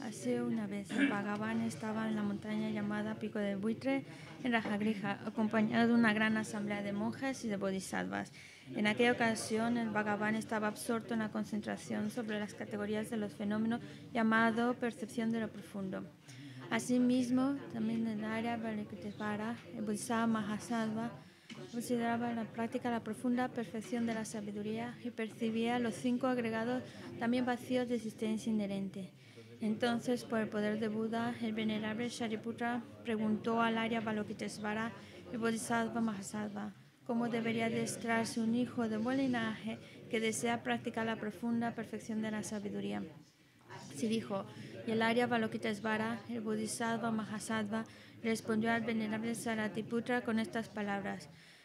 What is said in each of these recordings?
Hace una vez el Bhagavan estaba en la montaña llamada Pico del Buitre, en Rajagriha, acompañado de una gran asamblea de monjes y de bodhisattvas. En aquella ocasión, el Bhagavan estaba absorto en la concentración sobre las categorías de los fenómenos llamado percepción de lo profundo. Asimismo, también en el área de el bodhisattva Mahasattva, consideraba en la práctica la profunda perfección de la sabiduría y percibía los cinco agregados también vacíos de existencia inherente. Entonces, por el poder de Buda, el venerable Shariputra preguntó al Arya Balokitesvara el Bodhisattva Mahasattva cómo debería destrarse un hijo de buen linaje que desea practicar la profunda perfección de la sabiduría. Si dijo, y el Arya Balokitesvara, el Bodhisattva Mahasattva, respondió al venerable Saratiputra con estas palabras.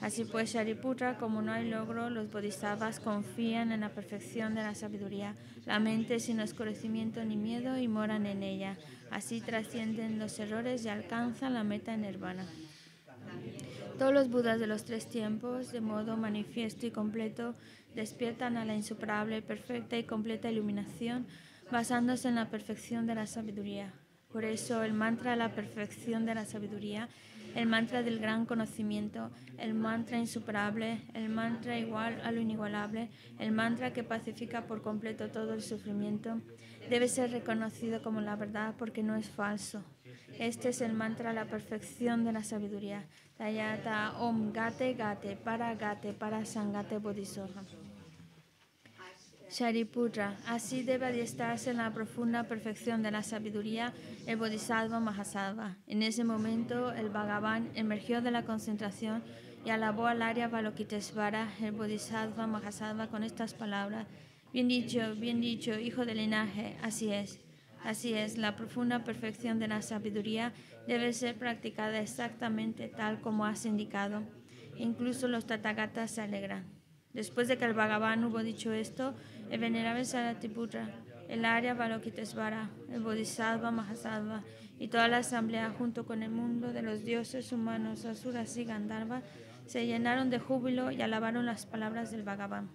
Así pues, Shariputra, como no hay logro, los bodhisattvas confían en la perfección de la sabiduría, la mente sin oscurecimiento ni miedo y moran en ella. Así trascienden los errores y alcanzan la meta nirvana. Todos los budas de los tres tiempos, de modo manifiesto y completo, despiertan a la insuperable, perfecta y completa iluminación basándose en la perfección de la sabiduría. Por eso el mantra la perfección de la sabiduría el mantra del gran conocimiento, el mantra insuperable, el mantra igual a lo inigualable, el mantra que pacifica por completo todo el sufrimiento, debe ser reconocido como la verdad porque no es falso. Este es el mantra la perfección de la sabiduría. Tayata Om Gate Gate Para Gate Para Sangate Bodhisattva. Shariputra. Así debe adiestrarse en la profunda perfección de la sabiduría el Bodhisattva Mahasattva. En ese momento, el Bhagavan emergió de la concentración y alabó al área Balokitesvara, el Bodhisattva Mahasattva, con estas palabras. Bien dicho, bien dicho, hijo del linaje, así es. Así es, la profunda perfección de la sabiduría debe ser practicada exactamente tal como has indicado. Incluso los tatagatas se alegran. Después de que el Bhagavan hubo dicho esto, el venerable Saratiputra, el Arya Balokitesvara, el Bodhisattva Mahasattva y toda la asamblea junto con el mundo de los dioses humanos, asuras y Gandharva, se llenaron de júbilo y alabaron las palabras del Bhagavan.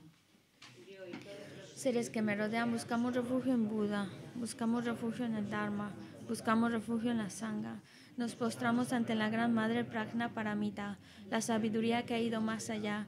Seres que me rodean, buscamos refugio en Buda, buscamos refugio en el Dharma, buscamos refugio en la Sangha. Nos postramos ante la Gran Madre Pragna Paramita, la sabiduría que ha ido más allá,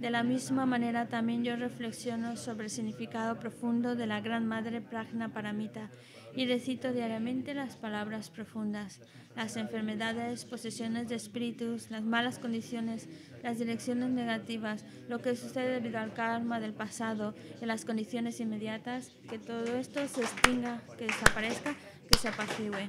De la misma manera también yo reflexiono sobre el significado profundo de la Gran Madre Pragna Paramita y recito diariamente las palabras profundas, las enfermedades, posesiones de espíritus, las malas condiciones, las direcciones negativas, lo que sucede debido al karma del pasado y las condiciones inmediatas, que todo esto se extinga, que desaparezca, que se apacigüe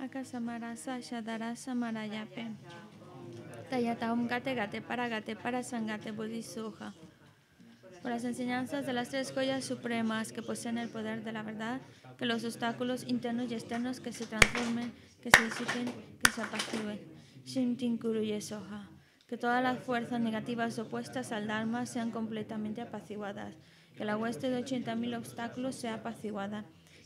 Akasamara Sasha Marayape. Tayata Gate Gate Paragate Parasangate Bodhisoja. Por las enseñanzas de las tres joyas supremas que poseen el poder de la verdad, que los obstáculos internos y externos que se transformen, que se disipen, que se apaciguen. Shintin Kuru Yesoja. Que todas las fuerzas negativas opuestas al Dharma sean completamente apaciguadas. Que la hueste de 80.000 obstáculos sea apaciguada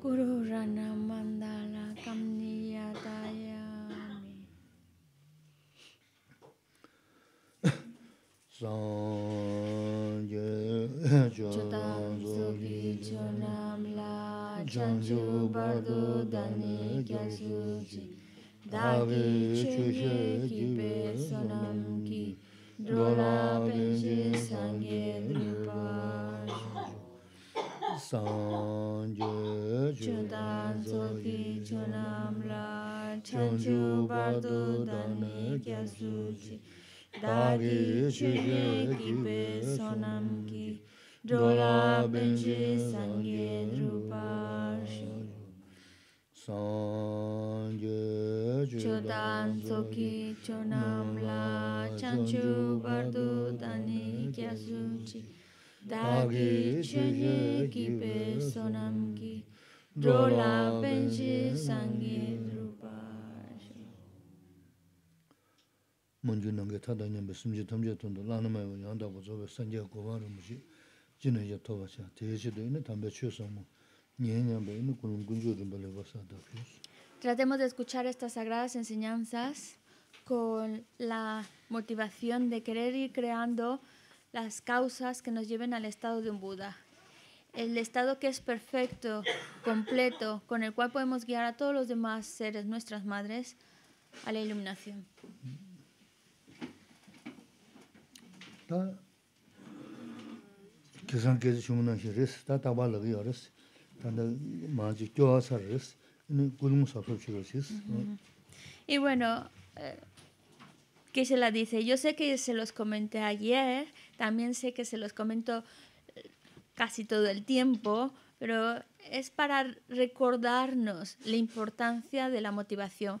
Guru Rana Mandala Kamniyadayami Sanje Chodam Zogi Chonam La Chanju Bardo Dani Gyasuji Dagi Chuje Kipe Sonam dagi chuje kipe sonam ki dola benje sangye drupa sangye chodan soki chonam la chanchu bardu tani kyasuchi dagi chuje kipe sonam ki dola benje sangye drupa Tratemos de escuchar estas sagradas enseñanzas con la motivación de querer ir creando las causas que nos lleven al estado de un Buda. El estado que es perfecto, completo, con el cual podemos guiar a todos los demás seres, nuestras madres, a la iluminación. Y bueno, eh, ¿qué se la dice, yo sé que se los comenté ayer, también sé que se los comento eh, casi todo el tiempo, pero es para recordarnos la importancia de la motivación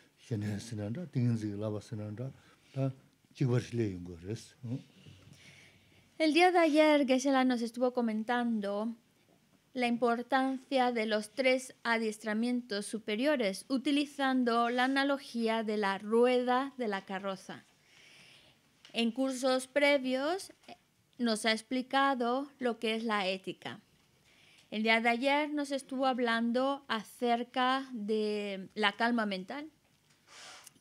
Mm? El día de ayer Gesela nos estuvo comentando la importancia de los tres adiestramientos superiores, utilizando la analogía de la rueda de la carroza. En cursos previos eh, nos ha explicado lo que es la ética. El día de ayer nos estuvo hablando acerca de la calma mental,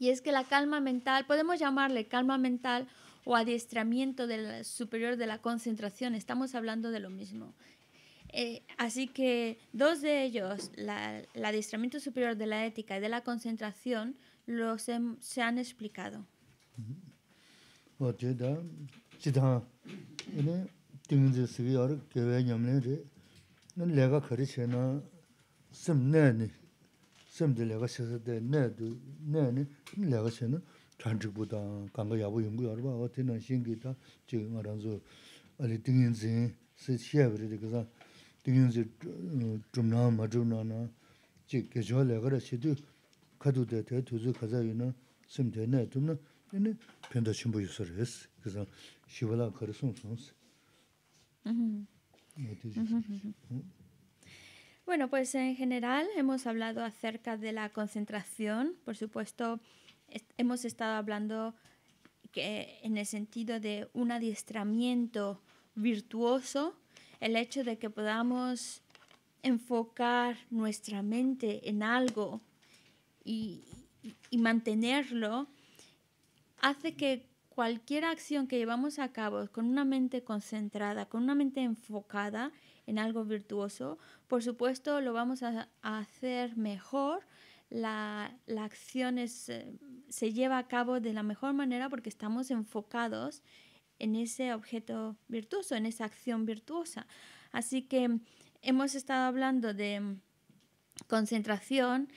y es que la calma mental, podemos llamarle calma mental o adiestramiento del superior de la concentración, estamos hablando de lo mismo. Eh, así que dos de ellos, la, el adiestramiento superior de la ética y de la concentración, los se han explicado. sēmdi lēgā sēsā tē nē tū, nē nē, nē lēgā sēnā chāntik būtā, kāngā yāwā yungu yārvā, wā tē nā shīngi tā, chī ngā rāngzō, alī tīngiñ zīng, sē chiyā wā rī tī kāsā, tīngiñ zī chumnā, mā chumnā nā, chī kēchwā lēgā rā sē tū, kā Bueno, pues en general hemos hablado acerca de la concentración. Por supuesto, hemos estado hablando en el sentido de un adiestramiento virtuoso, el hecho de que podamos enfocar nuestra mente en algo y mantenerlo, hace que cualquier acción que llevamos a cabo con una mente concentrada, con una mente enfocada, en algo virtuoso, por supuesto lo vamos a, hacer mejor. La, acción eh, se lleva a cabo de la mejor manera porque estamos enfocados en ese objeto virtuoso, en esa acción virtuosa. Así que hemos estado hablando de concentración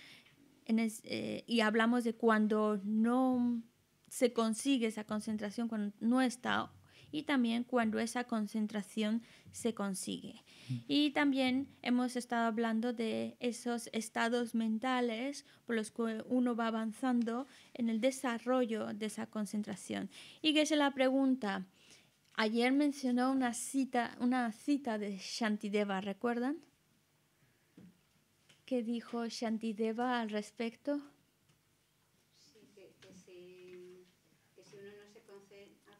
eh, y hablamos de cuando no se consigue esa concentración, cuando no está y también cuando esa concentración se consigue. Mm. Y también hemos estado hablando de esos estados mentales por los que uno va avanzando en el desarrollo de esa concentración. Y que se la pregunta, ayer mencionó una cita, una cita de Shantideva, ¿recuerdan? ¿Qué dijo Shantideva al respecto? Sí, que, si, si uno no se concentra... Ah,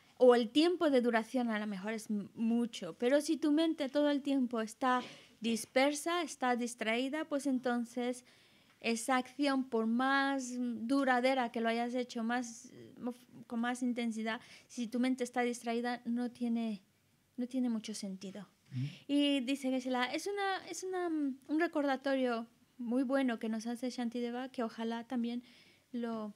o el tiempo de duración a lo mejor es mucho, pero si tu mente todo el tiempo está dispersa, está distraída, pues entonces esa acción, por más duradera que lo hayas hecho, más, con más intensidad, si tu mente está distraída, no tiene, no tiene mucho sentido. Y dice Gesela, es, una, es un recordatorio muy bueno que nos hace Shantideva, que ojalá también lo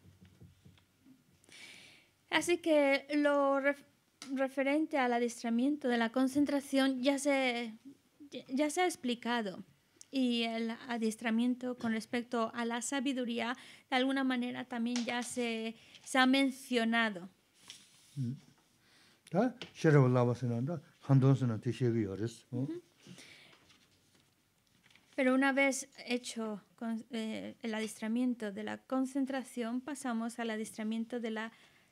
Así que lo referente al adiestramiento de la concentración ya se, ya se ha explicado y el adiestramiento con respecto a la sabiduría de alguna manera también ya se, se ha mencionado. Mm. Pero una vez hecho eh, el adiestramiento de la concentración, pasamos al adiestramiento de la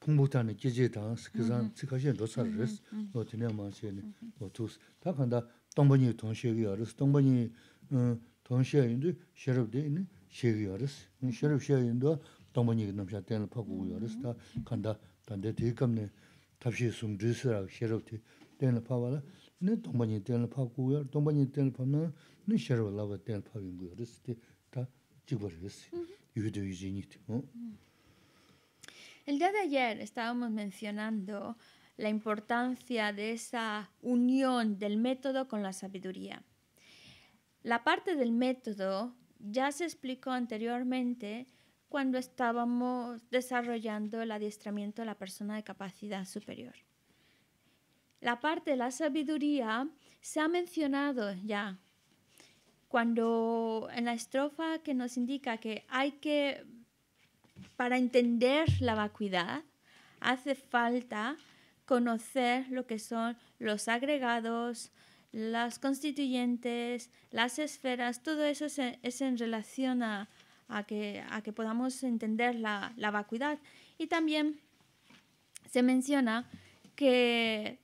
풍부한 계제다 스크산 특화시에 로사르스 노티네만시에 다 간다 동본이 동시에 여르스 동본이 음 동시에 인도 셔럽데 인 셰기 여르스 인 셔럽 셰 인도 동본이 넘셔 때를 파고 여르스 다 간다 단데 대검네 답시 숨드스라 셔럽티 때를 파와라 네 동본이 때를 파고 동본이 때를 파는 네 셔럽라고 때를 다 찍버르스 유도 유지니트 어 El día de ayer estábamos mencionando la importancia de esa unión del método con la sabiduría. La parte del método ya se explicó anteriormente cuando estábamos desarrollando el adiestramiento de la persona de capacidad superior. La parte de la sabiduría se ha mencionado ya cuando en la estrofa que nos indica que hay que para entender la vacuidad hace falta conocer lo que son los agregados, las constituyentes, las esferas, todo eso es en, relación a, que, podamos entender la, la vacuidad. Y también se menciona que,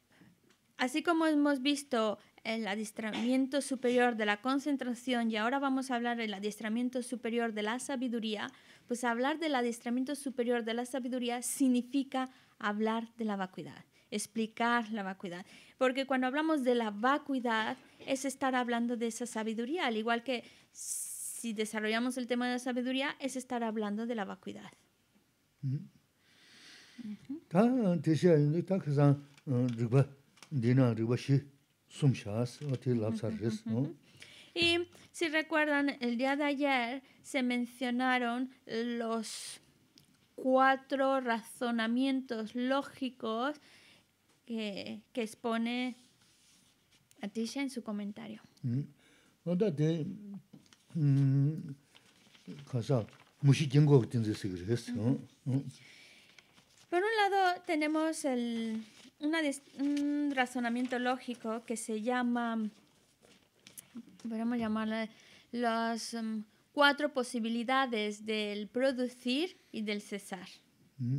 así como hemos visto el adiestramiento superior de la concentración y ahora vamos a hablar del adiestramiento superior de la sabiduría, pues hablar del adiestramiento superior de la sabiduría significa hablar de la vacuidad, explicar la vacuidad. Porque cuando hablamos de la vacuidad es estar hablando de esa sabiduría, al igual que si desarrollamos el tema de la sabiduría es estar hablando de la vacuidad. Mm-hmm. Si recuerdan, el día de ayer se mencionaron los cuatro razonamientos lógicos que, que expone Atisha en su comentario. Mm. Mm, Por un lado tenemos el, una, un razonamiento lógico que se llama Podríamos llamarla las em, cuatro posibilidades del producir y del cesar. Mm.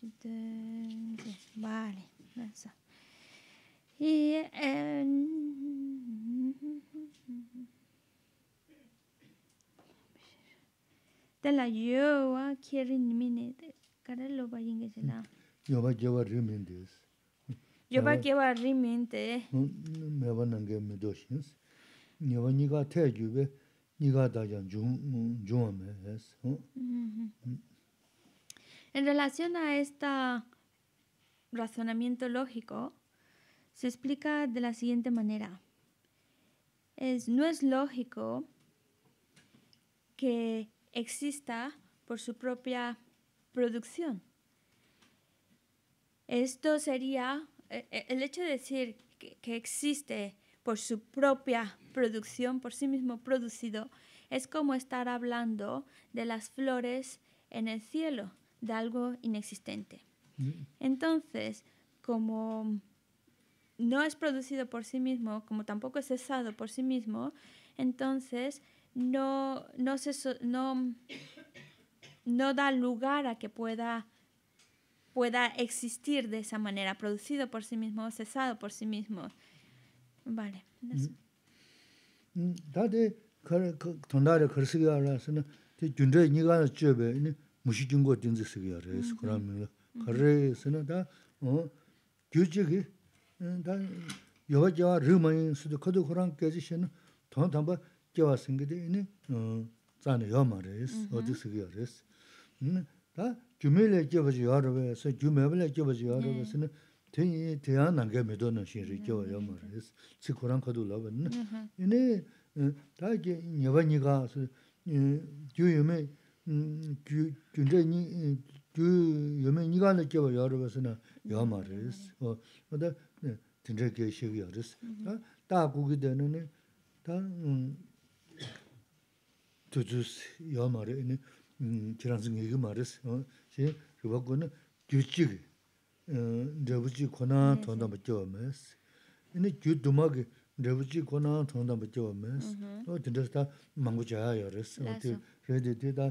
Sita...Vale, nasa. Iye... Tala, jyo wa kye rinmi ne te? Kare lo pa yinke se na? Jyo wa kye wa rinmi ne te e. Jyo nange me doshin se. Jyo te juwe, nye da jan juwa me e En relación a este razonamiento lógico, se explica de la siguiente manera. no es lógico que exista por su propia producción. Esto sería, e, e, el hecho de decir que existe por su propia producción, por sí mismo producido, es como estar hablando de las flores en el cielo de algo inexistente. Mm. Entonces, como no es producido por sí mismo, como tampoco es cesado por sí mismo, entonces no, no, no, da lugar a que pueda, pueda existir de esa manera, producido por sí mismo, cesado por sí mismo. Vale. Mm. 무시 중고 된지 쓰기야 그래서 그러면 그래서는 다어 규칙이 다 여자와 르만이 수도 커도 그런 깨지시는 더 담바 깨와 생기되 있는 어 자네 여 말이스 어디 쓰기야 그래서 음다 주메레 깨버지 여러분에서 주메블레 깨버지 여러분에서는 대이 대한 남게 매도는 신이 겨 여말이스 시고랑 커도 러버는 이네 다 이게 여반이가서 음그 전에 그 요매 니가는 교회 여러분에서는 요 말을 어 근데 텐절 교회에서 어다 고기 되는 단 주주 요 말을 네음 결런증 얘기 말스 어 제가 그거 거는 주직 이제 부지 권한 통다 받죠 면서 근데 주 도막 이제 부지 권한 통다 어 텐절 망고자 열었어 그 레드 데다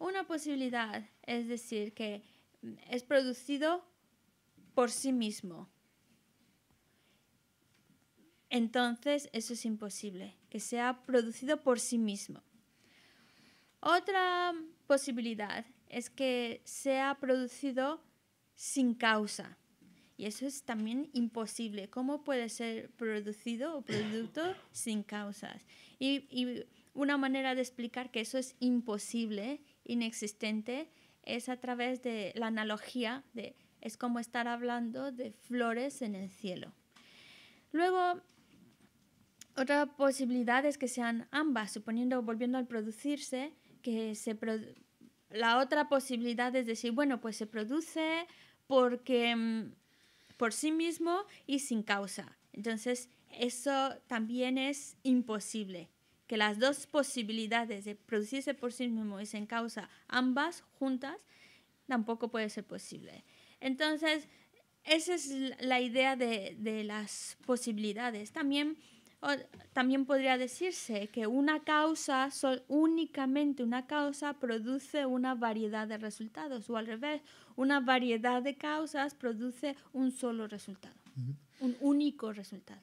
Una posibilidad es decir que es producido por sí mismo. Entonces eso es imposible, que sea producido por sí mismo. Otra posibilidad es que sea producido sin causa. Y eso es también imposible. ¿Cómo puede ser producido o producto sin causas? Y, y una manera de explicar que eso es imposible inexistente es a través de la analogía de es como estar hablando de flores en el cielo. Luego, otra posibilidad es que sean ambas, suponiendo, volviendo al producirse, que se la otra posibilidad es decir, bueno, pues se produce porque mm, por sí mismo y sin causa. Entonces, eso también es imposible que las dos posibilidades de producirse por sí mismo y causa ambas juntas tampoco puede ser posible. Entonces, esa es la idea de, las posibilidades. También, también podría decirse que una causa, sol, únicamente una causa, produce una variedad de resultados, o al revés, una variedad de causas produce un solo resultado, un único resultado.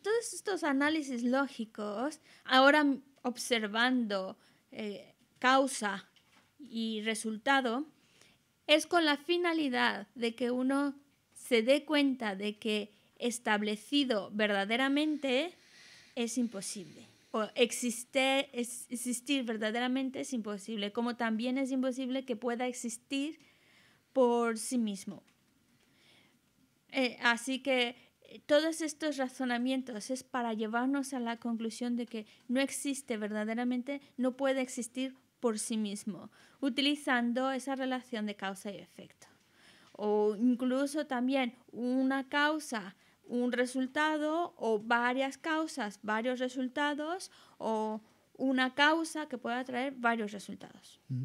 Todos estos análisis lógicos, ahora observando eh, causa y resultado, es con la finalidad de que uno se dé cuenta de que establecido verdaderamente es imposible. O existir verdaderamente es imposible, como también es imposible que pueda existir por sí mismo. Eh, así que eh, todos estos razonamientos es para llevarnos a la conclusión de que no existe verdaderamente, no puede existir por sí mismo, utilizando esa relación de causa y efecto. O incluso también una causa, un resultado o varias causas, varios resultados o una causa que pueda traer varios resultados. Mm.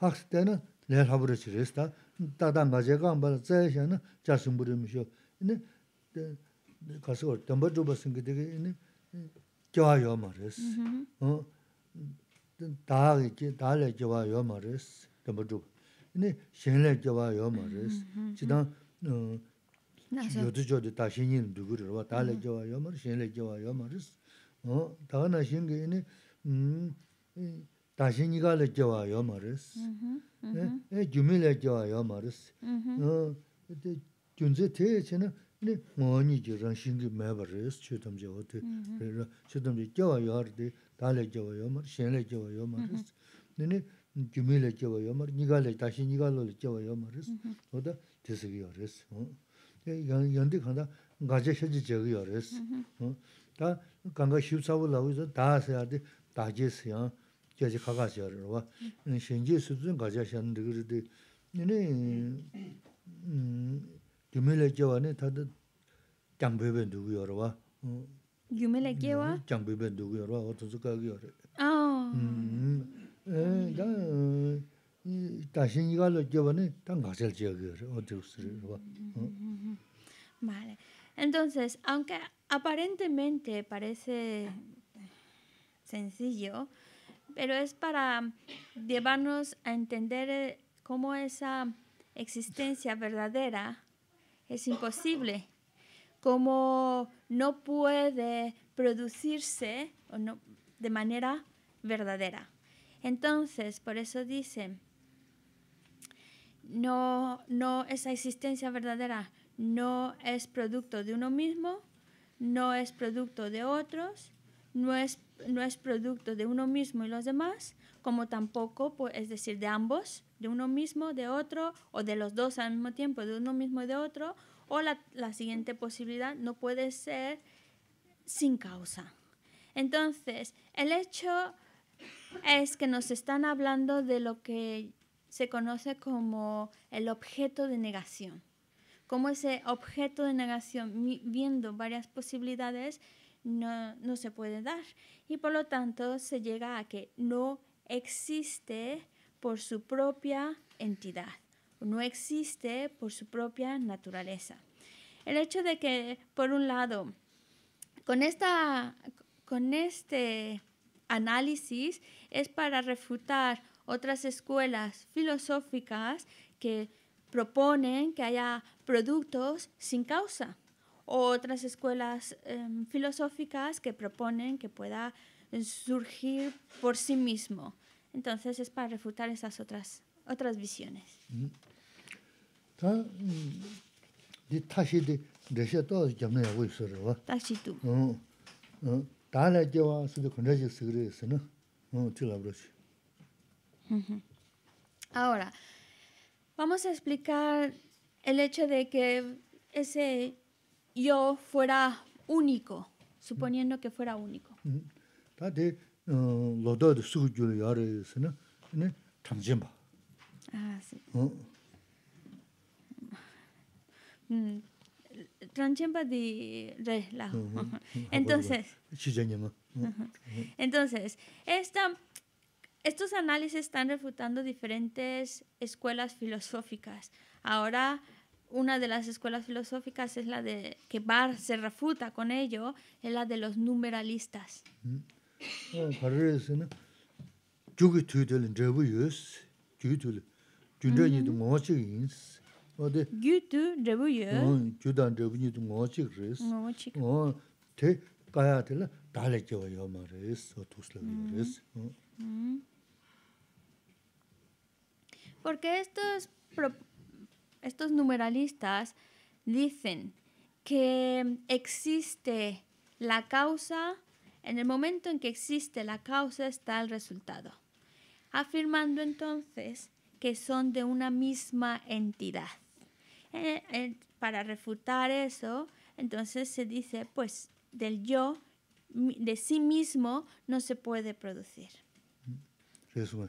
학습 때는 내 하부로 지레스다 따단 맞아가 한번 제시하는 자신 부르면서 가서 덤버 줘봤은 게 되게 이제 어 다게 다래 좋아요 말했어 덤버 줘 이제 신뢰 좋아요 말했어 어 요즘 저도 다시 누구를 와 다래 좋아요 말 신뢰 좋아요 말했어 어 다나 신게 이제 음 다시 니가를 겨와 요마르스 에 주미를 겨와 요마르스 어 근데 대체는 네 뭐니 저런 신지 매버스 최담제 어때 그래서 최담제 겨와 요르데 달래 겨와 요마 신래 겨와 요마르스 네네 주미를 겨와 요마 니가를 다시 니가를 겨와 요마르스 어다 대석이 어레스 어 연대 간다 가제 셔지 저기 어레스 어다 간가 쉽사고 나오서 다 해야 돼 다제스야 요즘 가 가지고 있는 거는 신지술 전 가자션데 그래서 네네음 꿈에 젖어는 ただ 장비 변두기 열어 봐. 음. 꿈에 래기 와 장비 변두기 열어 봐. 어떻게 하게 열어. 아. 음. 어, 가 다시기가죠.는 당 가실 지역이 어떻게 쓰려고. 음. 말. entonces aunque aparentemente parece sencillo pero es para llevarnos a entender eh, cómo esa existencia verdadera es imposible, cómo no puede producirse o no, de manera verdadera. Entonces, por eso dicen, no, no, esa existencia verdadera no es producto de uno mismo, no es producto de otros, no es no es producto de uno mismo y los demás, como tampoco, pues, es decir, de ambos, de uno mismo, de otro, o de los dos al mismo tiempo, de uno mismo y de otro, o la siguiente posibilidad, no puede ser sin causa. Entonces, el hecho es que nos están hablando de lo que se conoce como el objeto de negación. Como ese objeto de negación, viendo varias posibilidades, no, se puede dar. Y por lo tanto se llega a que no existe por su propia entidad, no existe por su propia naturaleza. El hecho de que, por un lado, con este análisis es para refutar otras escuelas filosóficas que proponen que haya productos sin causa otras escuelas em, filosóficas que proponen que pueda surgir por sí mismo. Entonces es para refutar esas otras, otras visiones. Mm. Ahora, vamos a explicar el hecho de que ese yo fuera único, suponiendo que fuera único. Entonces, entonces esta, estos análisis están refutando diferentes escuelas filosóficas. Ahora, una de las escuelas filosóficas es la de que Bar se refuta con ello, es la de los numeralistas. Porque es estos numeralistas dicen que existe la causa, en el momento en que existe la causa está el resultado, afirmando entonces que son de una misma entidad. Eh, eh, para refutar eso, entonces se dice, pues del yo, de sí mismo, no se puede producir. Mm. Eso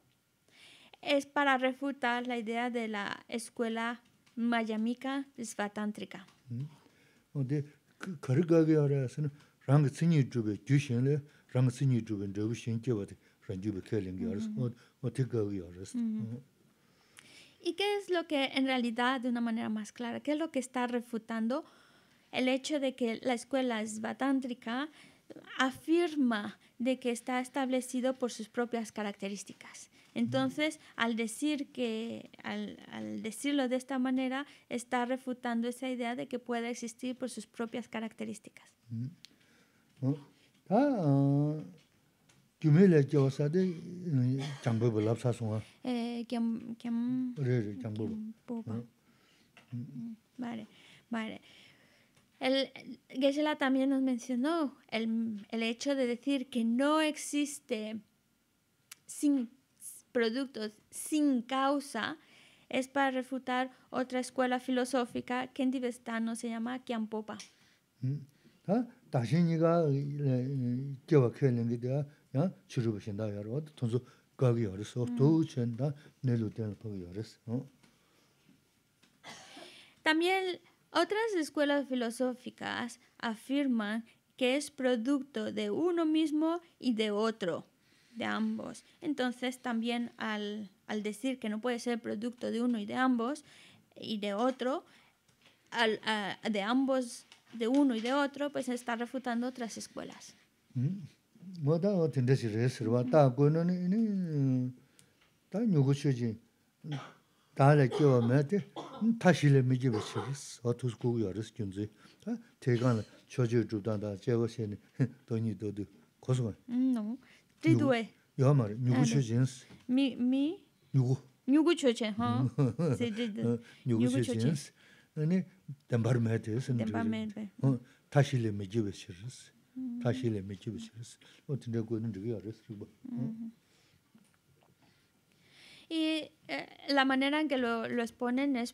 es para refutar la idea de la escuela mayamica svatántrica. ¿Y qué es lo que en realidad, de una manera más clara, qué es lo que está refutando el hecho de que la escuela svatántrica afirma de que está establecido por sus propias características? Entonces, al decir que, al, decirlo de esta manera, está refutando esa idea de que pueda existir por sus propias características. vale vale El, geshe también nos mencionó el, el hecho de decir que no existe sin, productos sin causa es para refutar otra escuela filosófica que en tibetano se llama Kyampopa. También otras escuelas filosóficas afirman que es producto de uno mismo y de otro de ambos. Entonces también al, decir que no puede ser producto de uno y de ambos y de otro, de ambos, de uno y de otro, pues está refutando otras escuelas. Mm. Y eh, la manera en que lo, lo exponen es,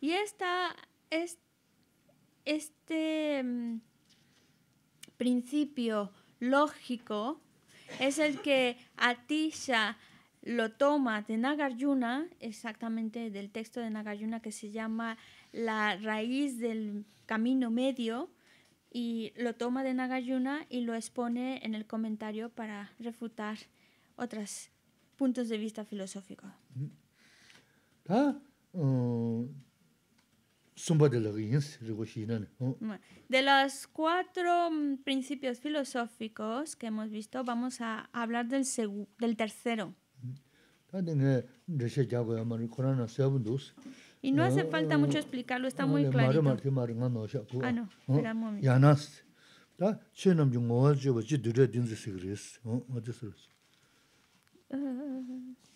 Y esta, este mm, principio lógico es el que Atisha lo toma de Nagarjuna, exactamente del texto de Nagarjuna que se llama La raíz del camino medio, y lo toma de Nagarjuna y lo expone en el comentario para refutar otros puntos de vista filosóficos. De los cuatro mm, principios filosóficos que hemos visto, vamos a hablar del, del tercero. Y no hace falta mucho explicarlo, está muy claro. Ah, no,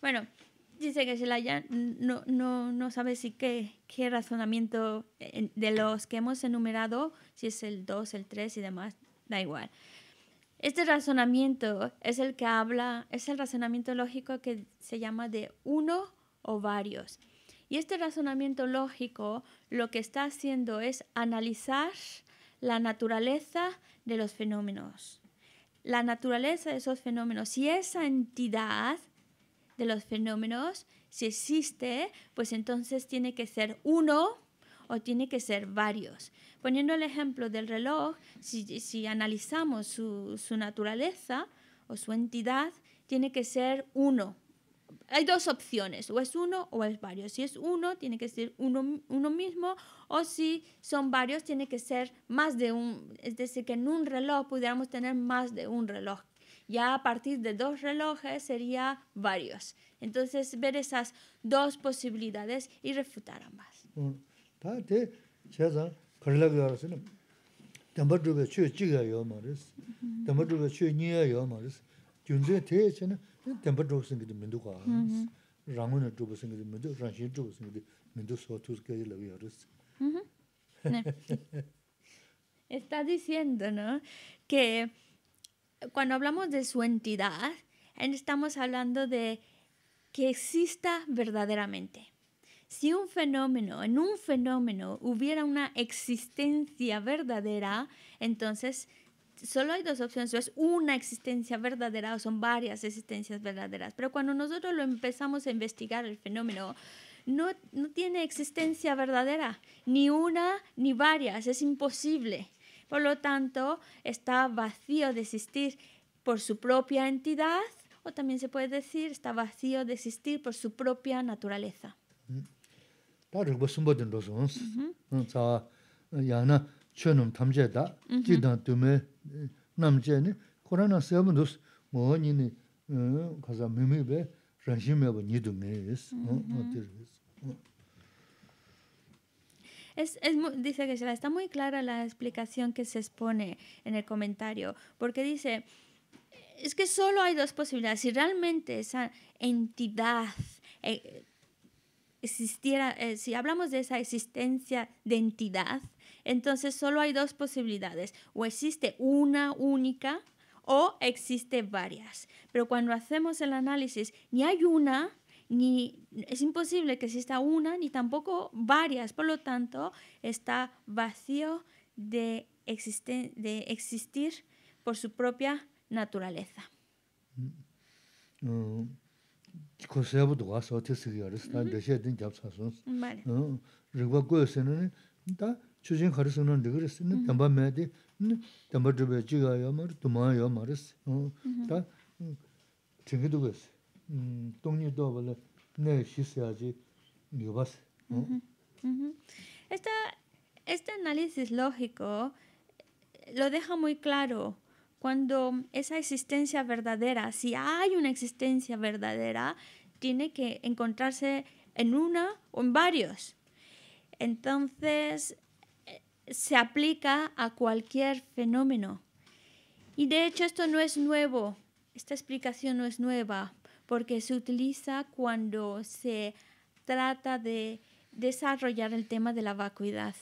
Bueno, dice que no, no, no sabe si qué, qué razonamiento eh, de los que hemos enumerado, si es el 2, el 3 y demás, da igual. Este razonamiento es el que habla, es el razonamiento lógico que se llama de uno o varios. Y este razonamiento lógico lo que está haciendo es analizar la naturaleza de los fenómenos, la naturaleza de esos fenómenos. Si esa entidad de los fenómenos, si existe, pues entonces tiene que ser uno o tiene que ser varios. Poniendo el ejemplo del reloj, si, analizamos su naturaleza o su entidad, tiene que ser uno hay dos opciones, o es uno o es varios. Si es uno, tiene que ser uno, uno, mismo, o si son varios, tiene que ser más de un, es decir, que en un reloj pudiéramos tener más de un reloj. Ya a partir de dos relojes sería varios. Entonces, ver esas dos posibilidades y refutar ambas tenpa dhruv singi di mindu kwa, rangu na dhruv singi di mindu, rangshin dhruv singi di mindu so tu kaya labi Está diciendo, ¿no? Que cuando hablamos de su entidad, estamos hablando de que exista verdaderamente. Si un fenómeno, en un fenómeno hubiera una existencia verdadera, entonces solo hay dos opciones, o es una existencia verdadera o son varias existencias verdaderas. Pero cuando nosotros lo empezamos a investigar el fenómeno, no, tiene existencia verdadera, ni una ni varias, es imposible. Por lo tanto, está vacío de existir por su propia entidad o también se puede decir está vacío de existir por su propia naturaleza. Es, es, dice que está muy clara la explicación que se expone en el comentario, porque dice, es que solo hay dos posibilidades. Si realmente esa entidad eh, existiera, eh, si hablamos de esa existencia de entidad, entonces solo hay dos posibilidades, o existe una única o existe varias. Pero cuando hacemos el análisis, ni hay una, ni es imposible que exista una, ni tampoco varias. Por lo tanto, está vacío de, existir por su propia naturaleza. Mm este análisis lógico eh, lo deja muy claro cuando esa existencia verdadera, si hay una existencia verdadera, tiene que encontrarse en una o en varios. Entonces, se aplica a cualquier fenómeno. Y de hecho esto no es nuevo, esta explicación no es nueva, porque se utiliza cuando se trata de desarrollar el tema de la vacuidad,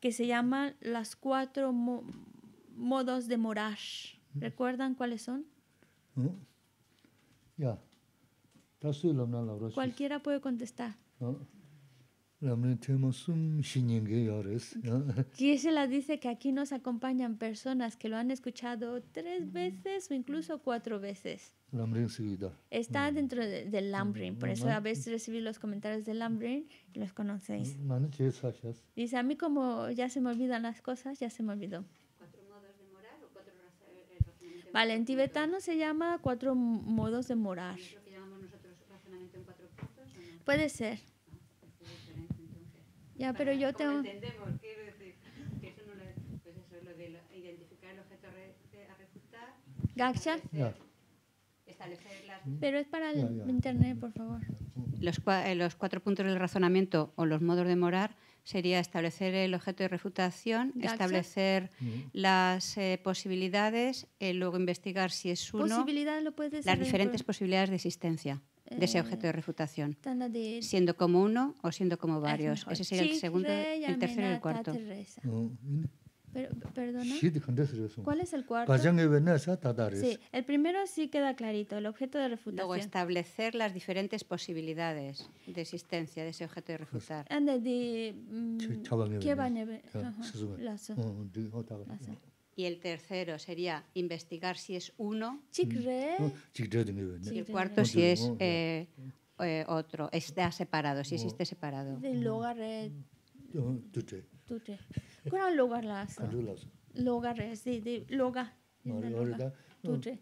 que se llama las cuatro modos de morar. Mm. ¿Recuerdan cuáles son? Mm. Cualquiera puede contestar. ¿eh? se la dice que aquí nos acompañan personas que lo han escuchado tres veces o incluso cuatro veces. Está dentro de, del Lambrin, por eso habéis recibido los comentarios del Lambrin y los conocéis. Mm, dice, a mí como ya se me olvidan las cosas, ya se me olvidó. Vale, en tibetano se llama cuatro modos de morar. Puede ser. Ya, pero yo tengo... Entendemos, quiero decir, que eso no lo, pues eso, es lo de identificar el objeto eh, a, refutar. Gaxar. Establecer las... Mm. Pero es para el Internet, por favor. Los, eh, los cuatro puntos del razonamiento o los modos de morar sería establecer el objeto de refutación, establecer mm. las eh, posibilidades, eh, luego investigar si es uno, lo puedes las diferentes posibilidades de existencia de ese objeto de eh, refutación, siendo como uno o siendo como ah, varios. Ese sería el segundo, el tercero y el cuarto. Oh, ¿Perdona? ¿Cuál es el cuarto? Sí, el primero sí queda clarito, el objeto de refutación. Luego, establecer las diferentes posibilidades de existencia de ese objeto de pues, refutar. Mm, y el tercero sería investigar si es uno. Mm. Mm. Y el cuarto si es eh, eh, otro, está separado, si existe mm. separado. De lugar Tute. ¿Cuál lugar las? Lugar es de, de lugar. Tute.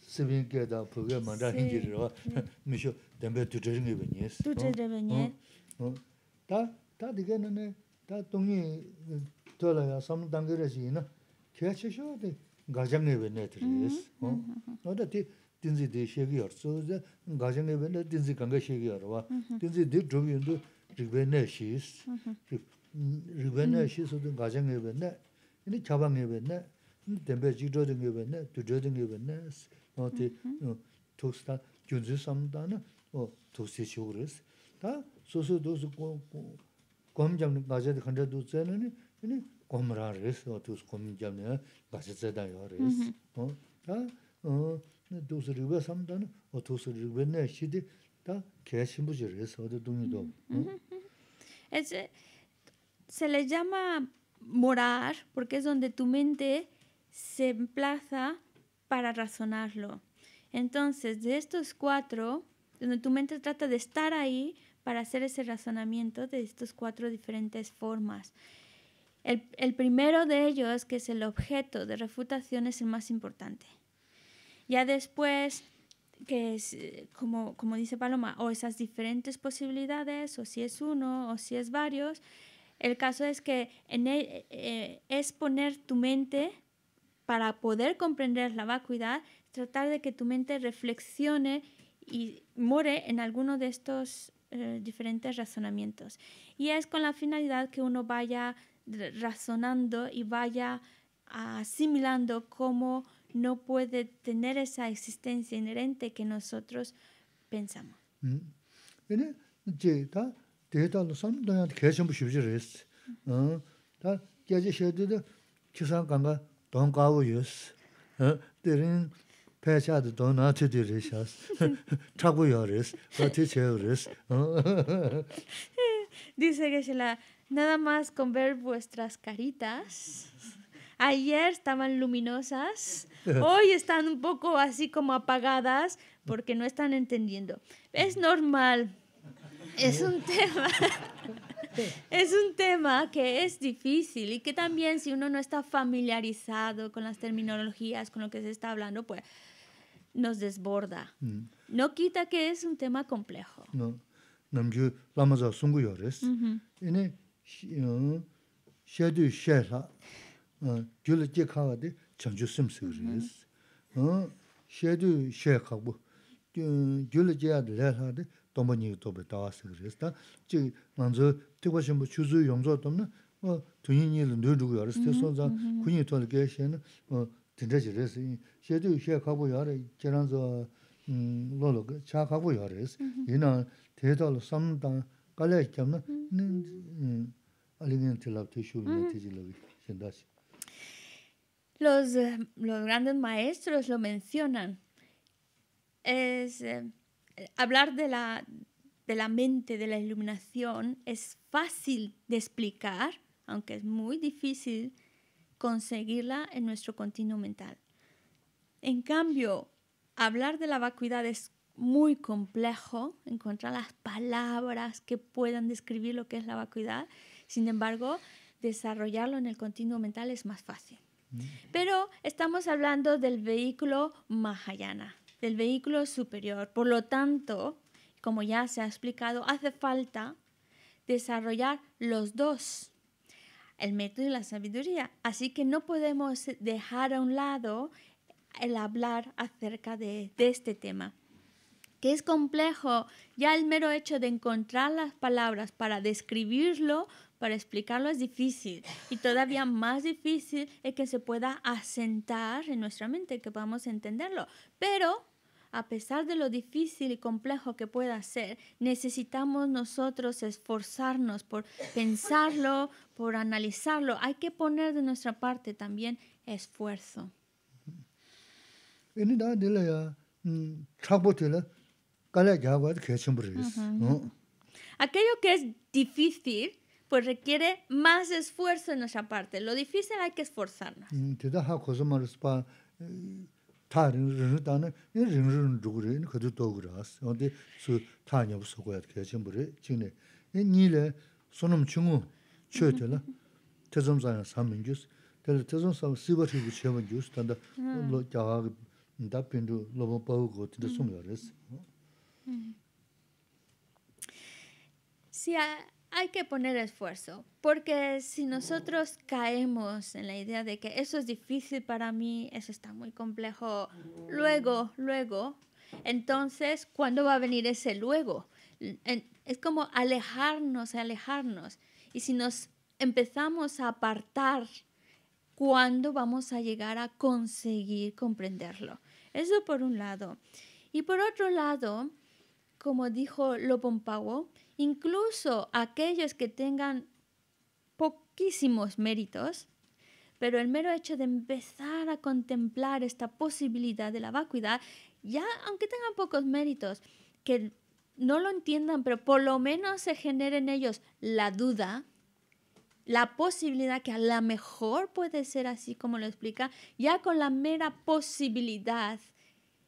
Sevin que da porque manda hindi ro. Misho tembe tute ngi benis. Tute de venir. Ta ta diga ne ta tongi tola ya sam dangere si na. kyachisho mm-hmm. mm-hmm. di gajang ngewe ne tiriyis. Oda di dinzi di shegi yor, so zi gajang ngewe ne dinzi kanga shegi yor wa, dinzi di dhubi yundu rigbe ne shiis. Rigbe ne shiis odi gajang ngewe ne, ini kyaba ngewe ne, tenpe jigdo di ngewe ne, dudyo di ngewe ne, samda shiguris. Se le llama morar porque es donde tu mente se emplaza para razonarlo. Entonces, de estos cuatro, donde tu mente trata de estar ahí para hacer ese razonamiento de estos cuatro diferentes formas. El, el primero de ellos, que es el objeto de refutación, es el más importante. Ya después, que es eh, como, como dice Paloma, o esas diferentes posibilidades, o si es uno, o si es varios, el caso es que en e, eh, es poner tu mente para poder comprender la vacuidad, tratar de que tu mente reflexione y more en alguno de estos eh, diferentes razonamientos. Y es con la finalidad que uno vaya Razonando y vaya asimilando cómo no puede tener esa existencia inherente que nosotros pensamos. ¿Ven? ¿Qué es eso? ¿Qué es eso? ¿Qué es eso? ¿Qué es eso? ¿Qué es eso? ¿Qué es eso? ¿Qué es eso? ¿Qué es eso? ¿Qué es que ¿Qué es eso? ¿Qué es eso? es eso? Nada más con ver vuestras caritas. Ayer estaban luminosas, hoy están un poco así como apagadas porque no están entendiendo. Es normal. Es un tema. es un tema que es difícil y que también si uno no está familiarizado con las terminologías, con lo que se está hablando, pues nos desborda. Mm. No quita que es un tema complejo. No. Uh -huh. shé dù shé xa, gyul jé xa xa di chan chú simsik rì ss. shé dù shé xa bu, gyul jé xa di lè xa di, dombo nyí yu tó bè dà xa sik rì ss. dan, chì, nán zhù, tí bu Los, grandes maestros lo mencionan. Es, eh, hablar de la, de la mente, de la iluminación, es fácil de explicar, aunque es muy difícil conseguirla en nuestro continuo mental. En cambio, hablar de la vacuidad es muy complejo encontrar las palabras que puedan describir lo que es la vacuidad. Sin embargo, desarrollarlo en el continuo mental es más fácil. Mm. Pero estamos hablando del vehículo Mahayana, del vehículo superior. Por lo tanto, como ya se ha explicado, hace falta desarrollar los dos, el método y la sabiduría. Así que no podemos dejar a un lado el hablar acerca de, de este tema es complejo, ya el mero hecho de encontrar las palabras para describirlo, para explicarlo es difícil. Y todavía más difícil es que se pueda asentar en nuestra mente, que podamos entenderlo. Pero a pesar de lo difícil y complejo que pueda ser, necesitamos nosotros esforzarnos por pensarlo, por analizarlo. Hay que poner de nuestra parte también esfuerzo. Uh, mm, Kale ga mm-hmm, mm-hmm. mm-hmm. ga ke Aquello que es difícil pues requiere más esfuerzo en nuestra parte. Lo difícil hay que esforzarnos. Mm, te da cosa más pa eh, tar rutan y rin rin dugre en que todo gras. O de su tania su go ke chim bu ri chine. Ni le sonum chungu chötela. Te zum sa sa min gus. Te te si ba chi gus che ma gus tan da mm. lo ja ga 답변도 로봇하고 Sí, hay que poner esfuerzo, porque si nosotros caemos en la idea de que eso es difícil para mí, eso está muy complejo, luego, luego, entonces, ¿cuándo va a venir ese luego? Es como alejarnos, alejarnos. Y si nos empezamos a apartar, ¿cuándo vamos a llegar a conseguir comprenderlo? Eso por un lado. Y por otro lado, como dijo Lopompago, incluso aquellos que tengan poquísimos méritos, pero el mero hecho de empezar a contemplar esta posibilidad de la vacuidad, ya aunque tengan pocos méritos, que no lo entiendan, pero por lo menos se genere en ellos la duda, la posibilidad que a lo mejor puede ser así como lo explica, ya con la mera posibilidad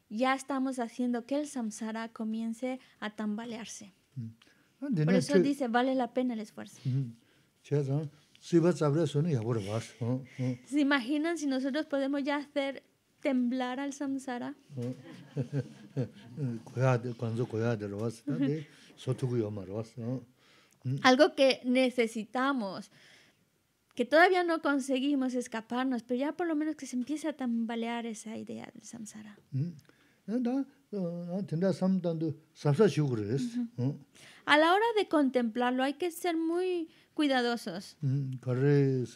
ya estamos haciendo que el samsara comience a tambalearse. Mm. Ah, por eso dice, vale la pena el esfuerzo. ¿Se imaginan si nosotros podemos ya hacer temblar al samsara? Mm. Algo que necesitamos, que todavía no conseguimos escaparnos, pero ya por lo menos que se empiece a tambalear esa idea del samsara. Mm. A la hora de contemplarlo hay que ser muy cuidadosos. Porque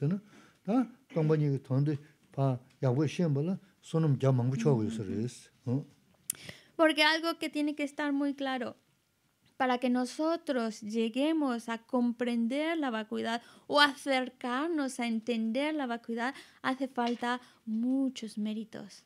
algo que tiene que estar muy claro, para que nosotros lleguemos a comprender la vacuidad o acercarnos a entender la vacuidad, hace falta muchos méritos.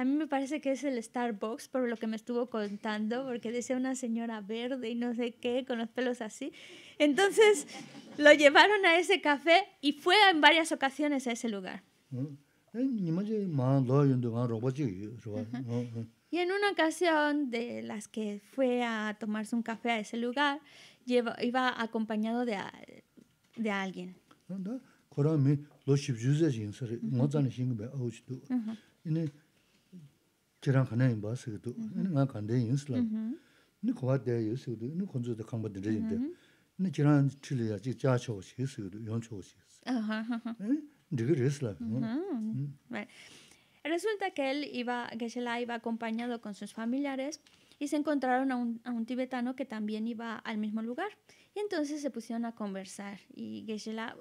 a mí me parece que es el Starbucks, por lo que me estuvo contando, porque decía una señora verde y no sé qué, con los pelos así. Entonces lo llevaron a ese café y fue en varias ocasiones a ese lugar. Y en una ocasión de las que fue a tomarse un café a ese lugar, iba acompañado de, de alguien. Uh Resulta que él iba, Geshe-la iba acompañado con sus familiares y se encontraron a un, a un, tibetano que también iba al mismo lugar. Y entonces se pusieron a conversar y Geshe-la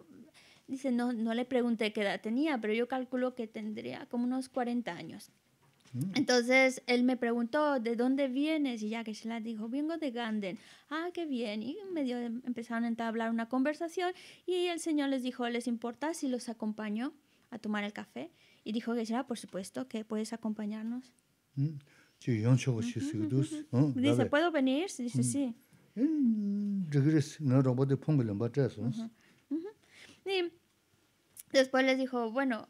dice, no, no le pregunté qué edad tenía, pero yo calculo que tendría como unos 40 años. Entonces él me preguntó, ¿de dónde vienes? Y ya que se la dijo, vengo de Ganden. Ah, qué bien. Y medio empezaron a entablar una conversación y el señor les dijo, ¿les importa si los acompaño a tomar el café? Y dijo que la por supuesto, que puedes acompañarnos. Dice, ¿puedo venir? Dice, mm. sí. Eh, Después les dijo, bueno,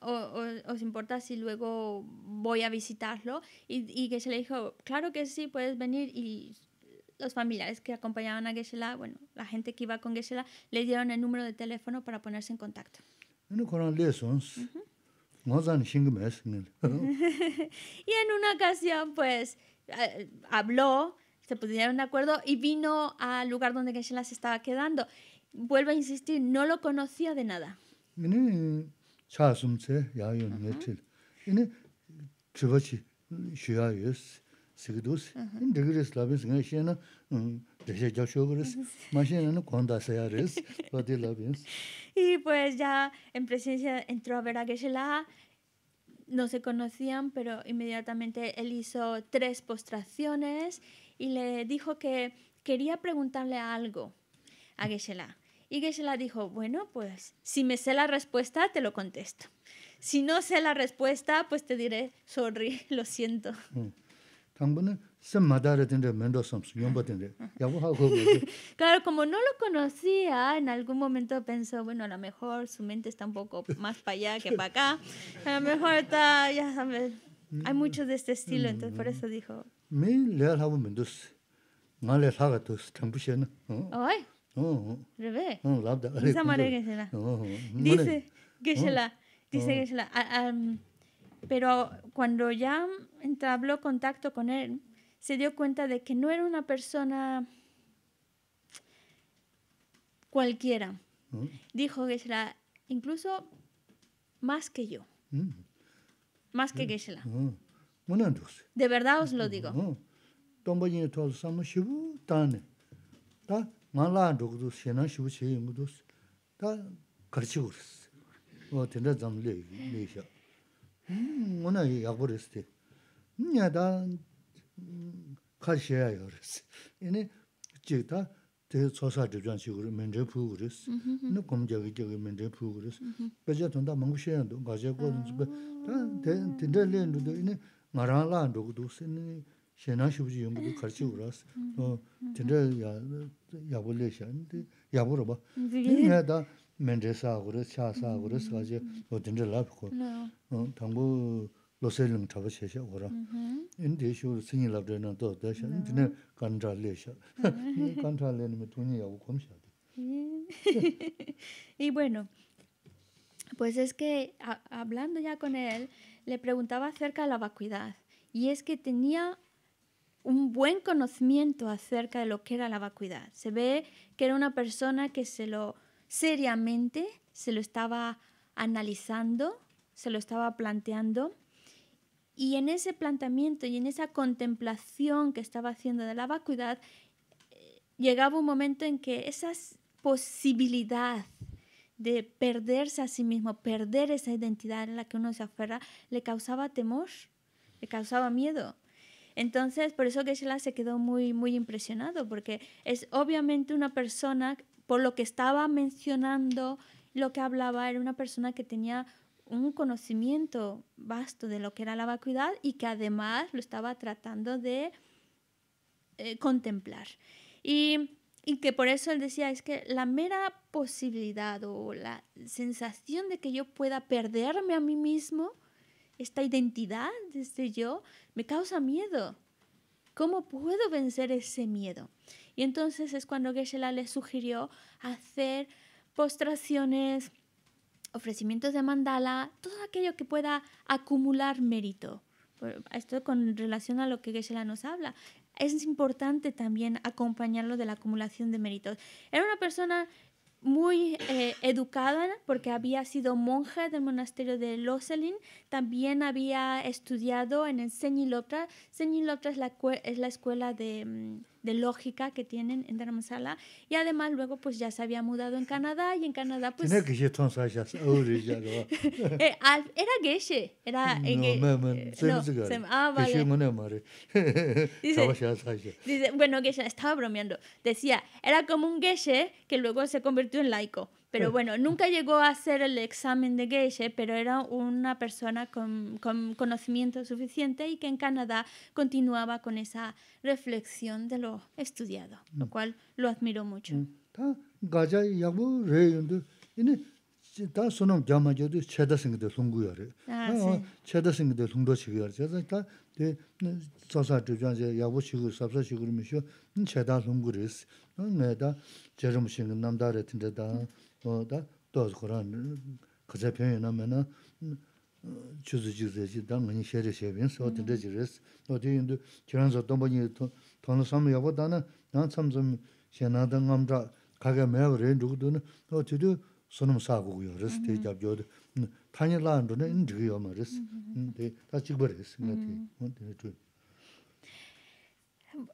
¿os importa si luego voy a visitarlo? Y, y Geshe le dijo, claro que sí, puedes venir. Y los familiares que acompañaban a Geshe-la, bueno, la gente que iba con Geshe-la, le dieron el número de teléfono para ponerse en contacto. y en una ocasión, pues, eh, habló, se pusieron de acuerdo y vino al lugar donde Geshe-la se estaba quedando. Vuelvo a insistir, no lo conocía de nada. Um, y pues ya en presencia entró a ver a geshe no se conocían, pero inmediatamente él hizo tres postraciones y le dijo que quería preguntarle algo a Geshe-la. Y Geshe-la dijo, bueno, pues si me sé la respuesta, te lo contesto. Si no sé la respuesta, pues te diré, sorry, lo siento. claro, como no lo conocía, en algún momento pensó, bueno, a lo mejor su mente está un poco más para allá que para acá. A lo mejor está, ya sabes, hay mm. mucho de este estilo, entonces por eso mm. dijo. Ay, Rebe. Uh-huh. Mm, la uh-huh. Dice la. Uh-huh. dice Gesela, la. Mm, pero cuando ya entabló contacto con él, se dio cuenta de que no era una persona cualquiera. Dijo que la incluso más que yo. Más que Geshe-la De verdad os lo digo. ngā lā rūg dhū sī nā shibu chī yungu dhū sī, tā kar chī gu rī sī, wā tindā dzam lī yī xia. Ngō nā yī yāgu rī sī tī, nyā tā kā xie yā yā rī sī. Yīni chī tā tī tsō sā xénáng xibzhi yungu karchi uras, tinda yabu le xéan, yabu raba. Nga da mendre saa uras, chaa saa uras, gaji tinda lab ko. Tangu losay ling chaba xe xe ura. Indi xio singi lab dre nang do da xéan, tinda kancha le xéan. Kancha le nimi tuni yabu kom xéan. Y bueno, pues es que hablando ya con él, le preguntaba acerca de la vacuidad. Y es que tenía un buen conocimiento acerca de lo que era la vacuidad. Se ve que era una persona que se lo seriamente se lo estaba analizando, se lo estaba planteando. Y en ese planteamiento y en esa contemplación que estaba haciendo de la vacuidad, eh, llegaba un momento en que esa posibilidad de perderse a sí mismo, perder esa identidad en la que uno se aferra, le causaba temor, le causaba miedo. Entonces, por eso que la se quedó muy, muy impresionado, porque es obviamente una persona, por lo que estaba mencionando, lo que hablaba, era una persona que tenía un conocimiento vasto de lo que era la vacuidad y que además lo estaba tratando de eh, contemplar. Y, y, que por eso él decía, es que la mera posibilidad o la sensación de que yo pueda perderme a mí mismo, esta identidad desde yo me causa miedo. ¿Cómo puedo vencer ese miedo? Y entonces es cuando Geshe-la le sugirió hacer postraciones, ofrecimientos de mandala, todo aquello que pueda acumular mérito. Esto con relación a lo que Geshe-la nos habla. Es importante también acompañarlo de la acumulación de méritos. Era una persona muy eh, educada porque había sido monja del monasterio de Loselin, también había estudiado en el Señilotra Señilotra es la, es la escuela de... Mm, de lógica que tienen en Dharamsala. Y además luego pues ya se había mudado en Canadá y en Canadá pues... Eh, era geshe, era... Dice, bueno, geshe, estaba bromeando. Decía, era como un geshe que luego se convirtió en laico. Pero bueno, nunca llegó a hacer el examen de Geisha, pero era una persona con, con, conocimiento suficiente y que en Canadá continuaba con esa reflexión de lo estudiado, lo cual lo admiro mucho. Mm. 다 도스 코란 가자 당은 셰레 인도 지난서 돈번이 돈 여보다는 난 삼좀 셰나다 남자 가게 매버레 누구도는 손음 사고고요 레스테 잡죠 타니라는 근데 다 지버레스 같이 근데 좀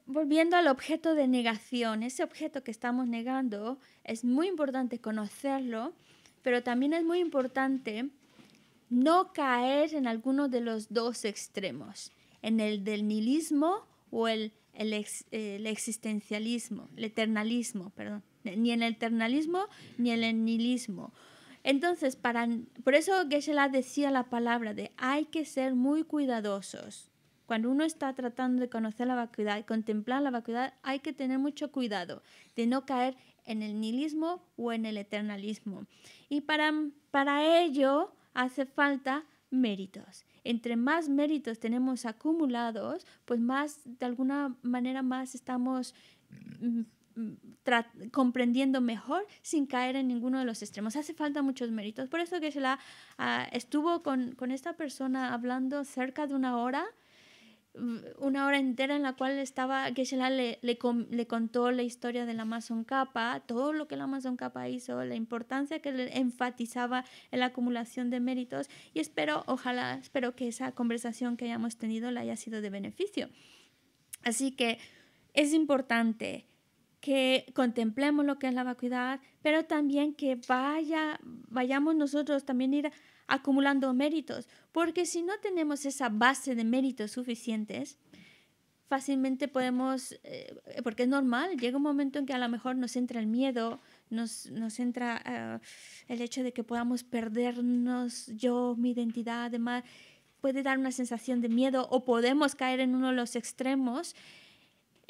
volviendo al objeto de negación, ese objeto que estamos negando, es muy importante conocerlo, pero también es muy importante no caer en alguno de los dos extremos, en el del nihilismo o el, existencialismo, el eternalismo, perdón, ni en el eternalismo ni en el nihilismo. Entonces, por eso geshe decía la palabra de hay que ser muy cuidadosos cuando uno está tratando de conocer la vacuidad y contemplar la vacuidad, hay que tener mucho cuidado de no caer en el nihilismo o en el eternalismo. Y para, para ello hace falta méritos. Entre más méritos tenemos acumulados, pues más, de alguna manera, más estamos mm, mm, comprendiendo mejor sin caer en ninguno de los extremos. Hace falta muchos méritos. Por eso que se la ah, estuvo con, con, esta persona hablando cerca de una hora una hora entera en la cual estaba Geshe-la le, contó la historia de la Amazon Kappa, todo lo que la Amazon Kappa hizo, la importancia que le enfatizaba en la acumulación de méritos y espero, ojalá, espero que esa conversación que hayamos tenido le haya sido de beneficio. Así que es importante que contemplemos lo que es la vacuidad, pero también que vaya, vayamos nosotros también ir acumulando méritos, porque si no tenemos esa base de méritos suficientes, fácilmente podemos, eh, porque es normal, llega un momento en que a lo mejor nos entra el miedo, nos, entra eh, el hecho de que podamos perdernos yo, mi identidad, además, puede dar una sensación de miedo o podemos caer en uno de los extremos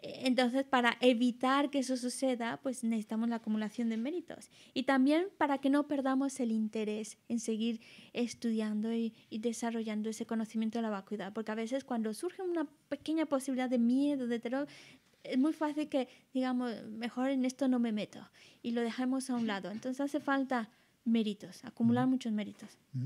entonces, para evitar que eso suceda, pues necesitamos la acumulación de méritos. Y también para que no perdamos el interés en seguir estudiando y, desarrollando ese conocimiento de la vacuidad. Porque a veces cuando surge una pequeña posibilidad de miedo, de terror, es muy fácil que digamos, mejor en esto no me meto y lo dejamos a un lado. Entonces hace falta méritos, acumular mm. muchos méritos. Mm.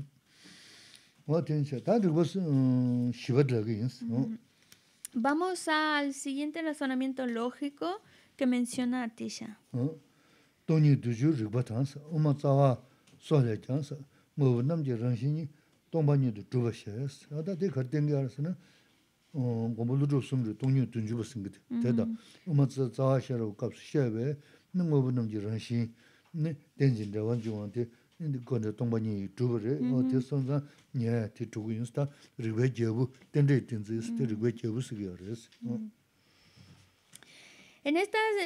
Vamos al siguiente razonamiento lógico que menciona Atisha. Tōnyi dōjū rīkba tānsa, oma soletans sōhla tānsa, mōbu namji rāngshīni tōngba nyi dō dhūba shayas. Ātā tē khar tēngi ārasa na, gōmbu lūdhō sōmri tōnyi dōjūba sīngi tē. Tētā, ne tsāwā de wā kāpsa shayabē, en este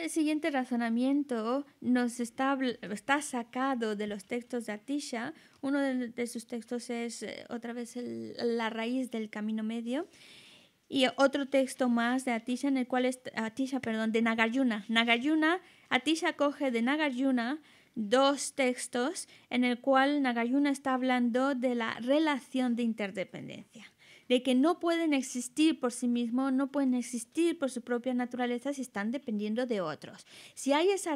siguiente razonamiento nos está, está sacado de los textos de Atisha, uno de, sus textos es eh, otra vez la raíz del camino medio, y otro texto más de Atisha, en el cual es, Atisha, perdón, de Nagayuna. Nagayuna, Atisha coge de Nagayuna, dos textos en el cual Nagayuna está hablando de la relación de interdependencia de que no pueden existir por sí mismos, no pueden existir por su propia naturaleza si están dependiendo de otros. Si hay esa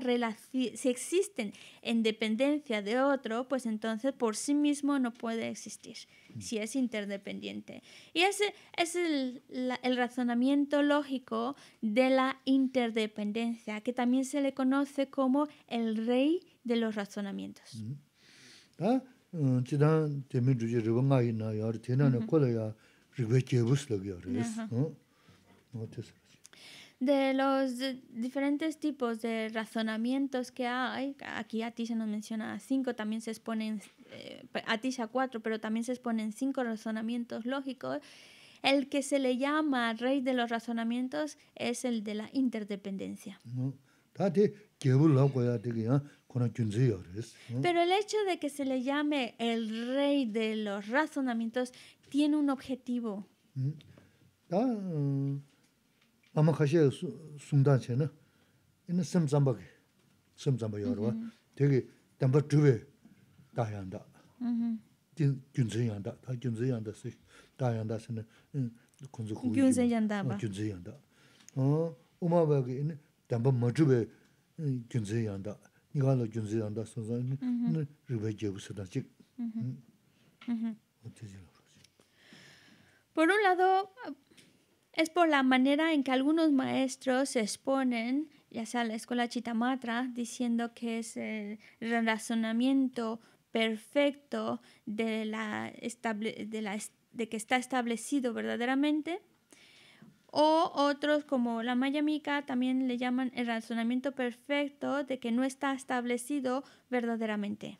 existen en dependencia de otro, pues entonces por sí mismo no puede existir mm. si es interdependiente. Y ese es el, razonamiento lógico de la interdependencia, que también se le conoce como el rey de los razonamientos. Mm. ¿Ah? Mm, de los diferentes tipos de razonamientos que hay, aquí se nos menciona cinco, también se exponen, ti eh, Atisha cuatro, pero también se exponen cinco razonamientos lógicos. El que se le llama rey de los razonamientos es el de la interdependencia. ¿ah? Pero el hecho de que se le llame el rey de los razonamientos tiene un objetivo. Mm. Da mm, ama khashe sunda che na. Ina sem zamba ke, Sem zamba yoro wa. Mm-hmm. Tege tuwe da yanda. Mhm. Gün yanda. Da mm-hmm. yanda se. Da se na. Gün zey yanda ba. Ah, gün zey yanda. Oh, ah, uma ba ge ina ma tuwe gün yanda. Ni ga lo yanda so zan. Ne ribe ge bu sada chik. Mhm. Mhm. Por un lado, es por la manera en que algunos maestros se exponen, ya sea la escuela Chitamatra, diciendo que es el razonamiento perfecto de, la de, que está establecido verdaderamente. O otros como la mayamica también le llaman el razonamiento perfecto de que no está establecido verdaderamente.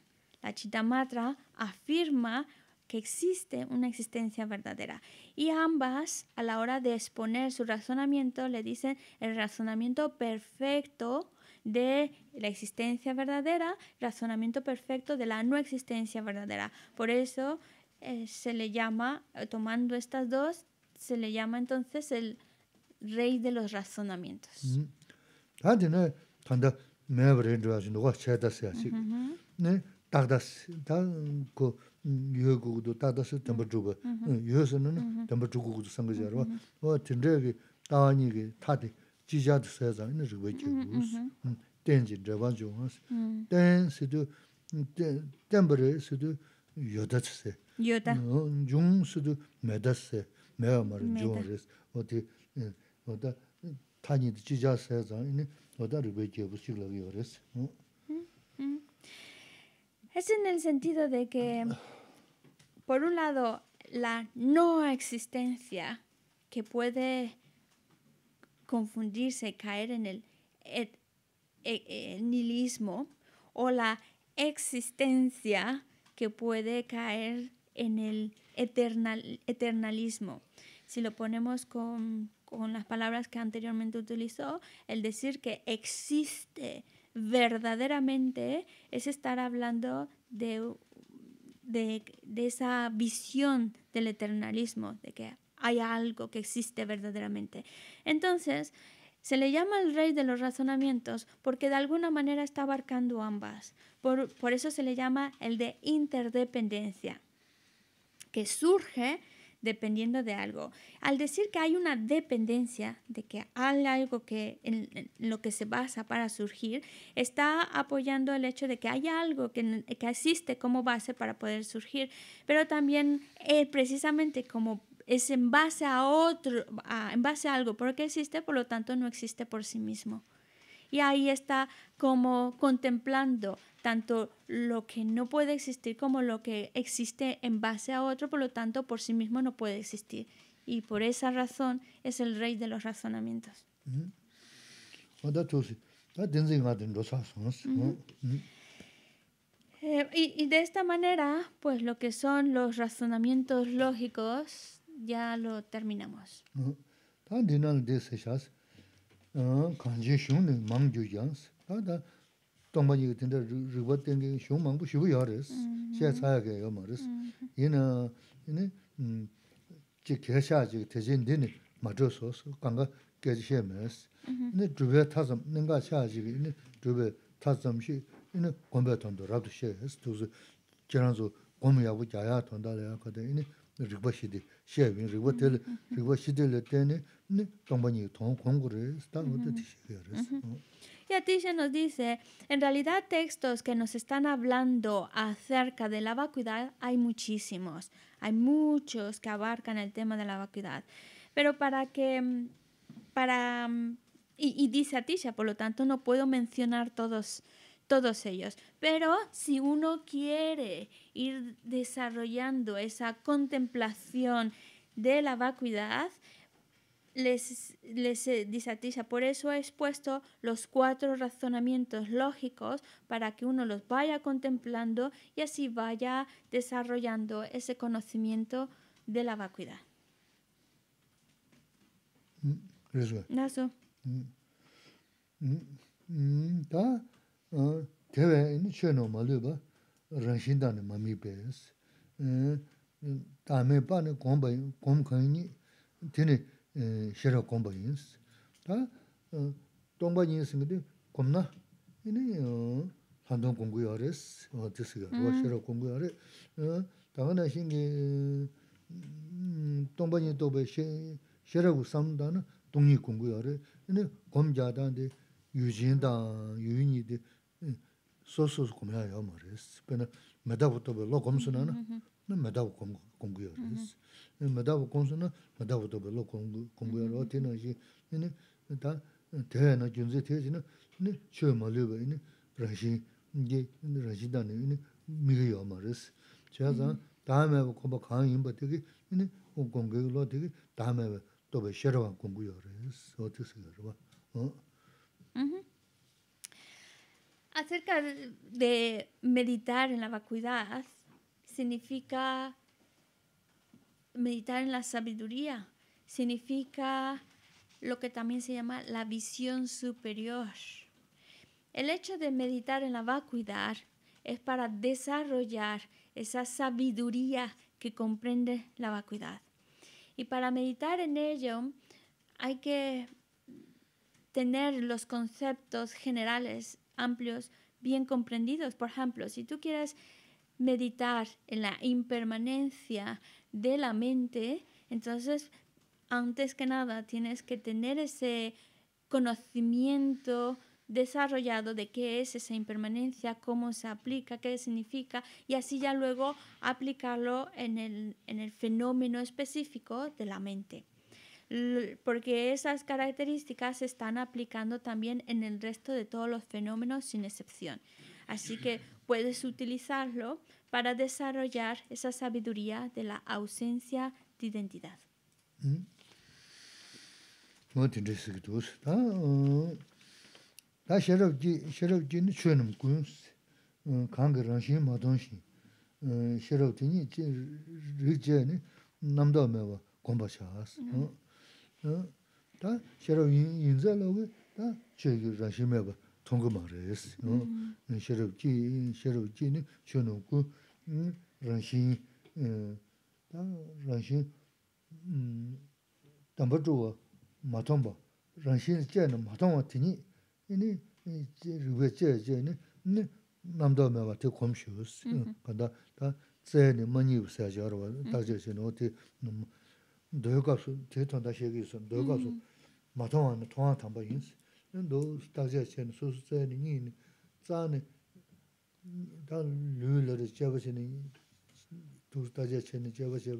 La chitamatra afirma que existe una existencia verdadera. Y ambas, a la hora de exponer su razonamiento, le dicen el razonamiento perfecto de la existencia verdadera, razonamiento perfecto de la no existencia verdadera. Por eso eh, se le llama, eh, tomando estas dos, se le llama entonces el rey de los razonamientos. Mm. dāgdās, dāng 뉴고도 다다스 담버주고 요서는 tēmbā chūgā, 어 sā nā nā tēmbā chūgā kukudu sāṅgā zhārvā, wā tīndrā kī, tāwā nī kī, tātī, chīchā sāyā sāyā sāyā nā rībaikyā kukudu sī, yung Es en el sentido de que, por un lado, la no existencia que puede confundirse, caer en el, e, e, nihilismo, o la existencia que puede caer en el eternalismo. Si lo ponemos con las palabras que anteriormente utilizó, el decir que existe verdaderamente es estar hablando de, esa visión del eternalismo, de que hay algo que existe verdaderamente. Entonces, se le llama el rey de los razonamientos porque de alguna manera está abarcando ambas. Por, por, eso se le llama el de interdependencia, que surge dependiendo de algo. Al decir que hay una dependencia, de que hay algo que, en, lo que se basa para surgir, está apoyando el hecho de que hay algo que, que existe como base para poder surgir, pero también eh, precisamente como es en base a otro, en base a algo, porque existe, por lo tanto no existe por sí mismo. Y ahí está como contemplando tanto lo que no puede existir como lo que existe en base a otro, por lo tanto por sí mismo no puede existir. Y por esa razón es el rey de los razonamientos. Mm-hmm. Mm-hmm. Mm-hmm. Eh, y, de esta manera, pues lo que son los razonamientos lógicos, ya lo terminamos. kanji shung ni mang Mm-hmm. Y Atisha mm-hmm. mm-hmm. nos dice, en realidad textos que nos están hablando acerca de la vacuidad hay muchísimos, hay muchos que abarcan el tema de la vacuidad, pero para que, para, y, y dice Atisha, por lo tanto no puedo mencionar todos todos ellos. Pero si uno quiere ir desarrollando esa contemplación de la vacuidad, les, les eh, Por eso he expuesto los cuatro razonamientos lógicos para que uno los vaya contemplando y así vaya desarrollando ese conocimiento de la vacuidad. Mm, tewe ini che no ma lu 에 다음에 da ni ma mi 에 es ta me pa ne gom ba gom ka ni te ne she ra gom ba yin si ta tong ba yin si wa mm. na na yu yu 소소 고메야 요머레스 베나 메다부터 벨로 검스나나 네 메다 공구요레스 네 메다 공스나 메다부터 벨로 공구 공구요로 티나지 네다 대나 준제 티지나 네 쳬마르베 네 라시 이게 라시다네 네 미게 제가 다음에 고바 강인 버티기 네 공구요로 되게 다음에 또 베셔와 공구요레스 어떻게 생각해 봐어 음 Acerca de meditar en la vacuidad, significa meditar en la sabiduría, significa lo que también se llama la visión superior. El hecho de meditar en la vacuidad es para desarrollar esa sabiduría que comprende la vacuidad. Y para meditar en ello hay que tener los conceptos generales amplios, bien comprendidos. Por ejemplo, si tú quieres meditar en la impermanencia de la mente, entonces, antes que nada, tienes que tener ese conocimiento desarrollado de qué es esa impermanencia, cómo se aplica, qué significa, y así ya luego aplicarlo en el, en el fenómeno específico de la mente porque esas características se están aplicando también en el resto de todos los fenómenos sin excepción. Así que puedes utilizarlo para desarrollar esa sabiduría de la ausencia de identidad. Mm-hmm. tā xerab yinzā lōgī, tā chēgī rāshī mē bā tōnggō māng rā yas. xerab jī, xerab jī nī, xio nō gu rāshī, tā rāshī dāmbā chō wā mā tōng bā, rāshī jā nā mā tōng wā yas. どうかす弟の出し芸です。どうかす。ま、とのとのともです。で、どうしたぜの訴訟に賛ね。だんルルです。ぜの訴訟のぜ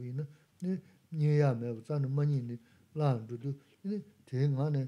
の嫌めの賛の間に乱ると。で、てがね、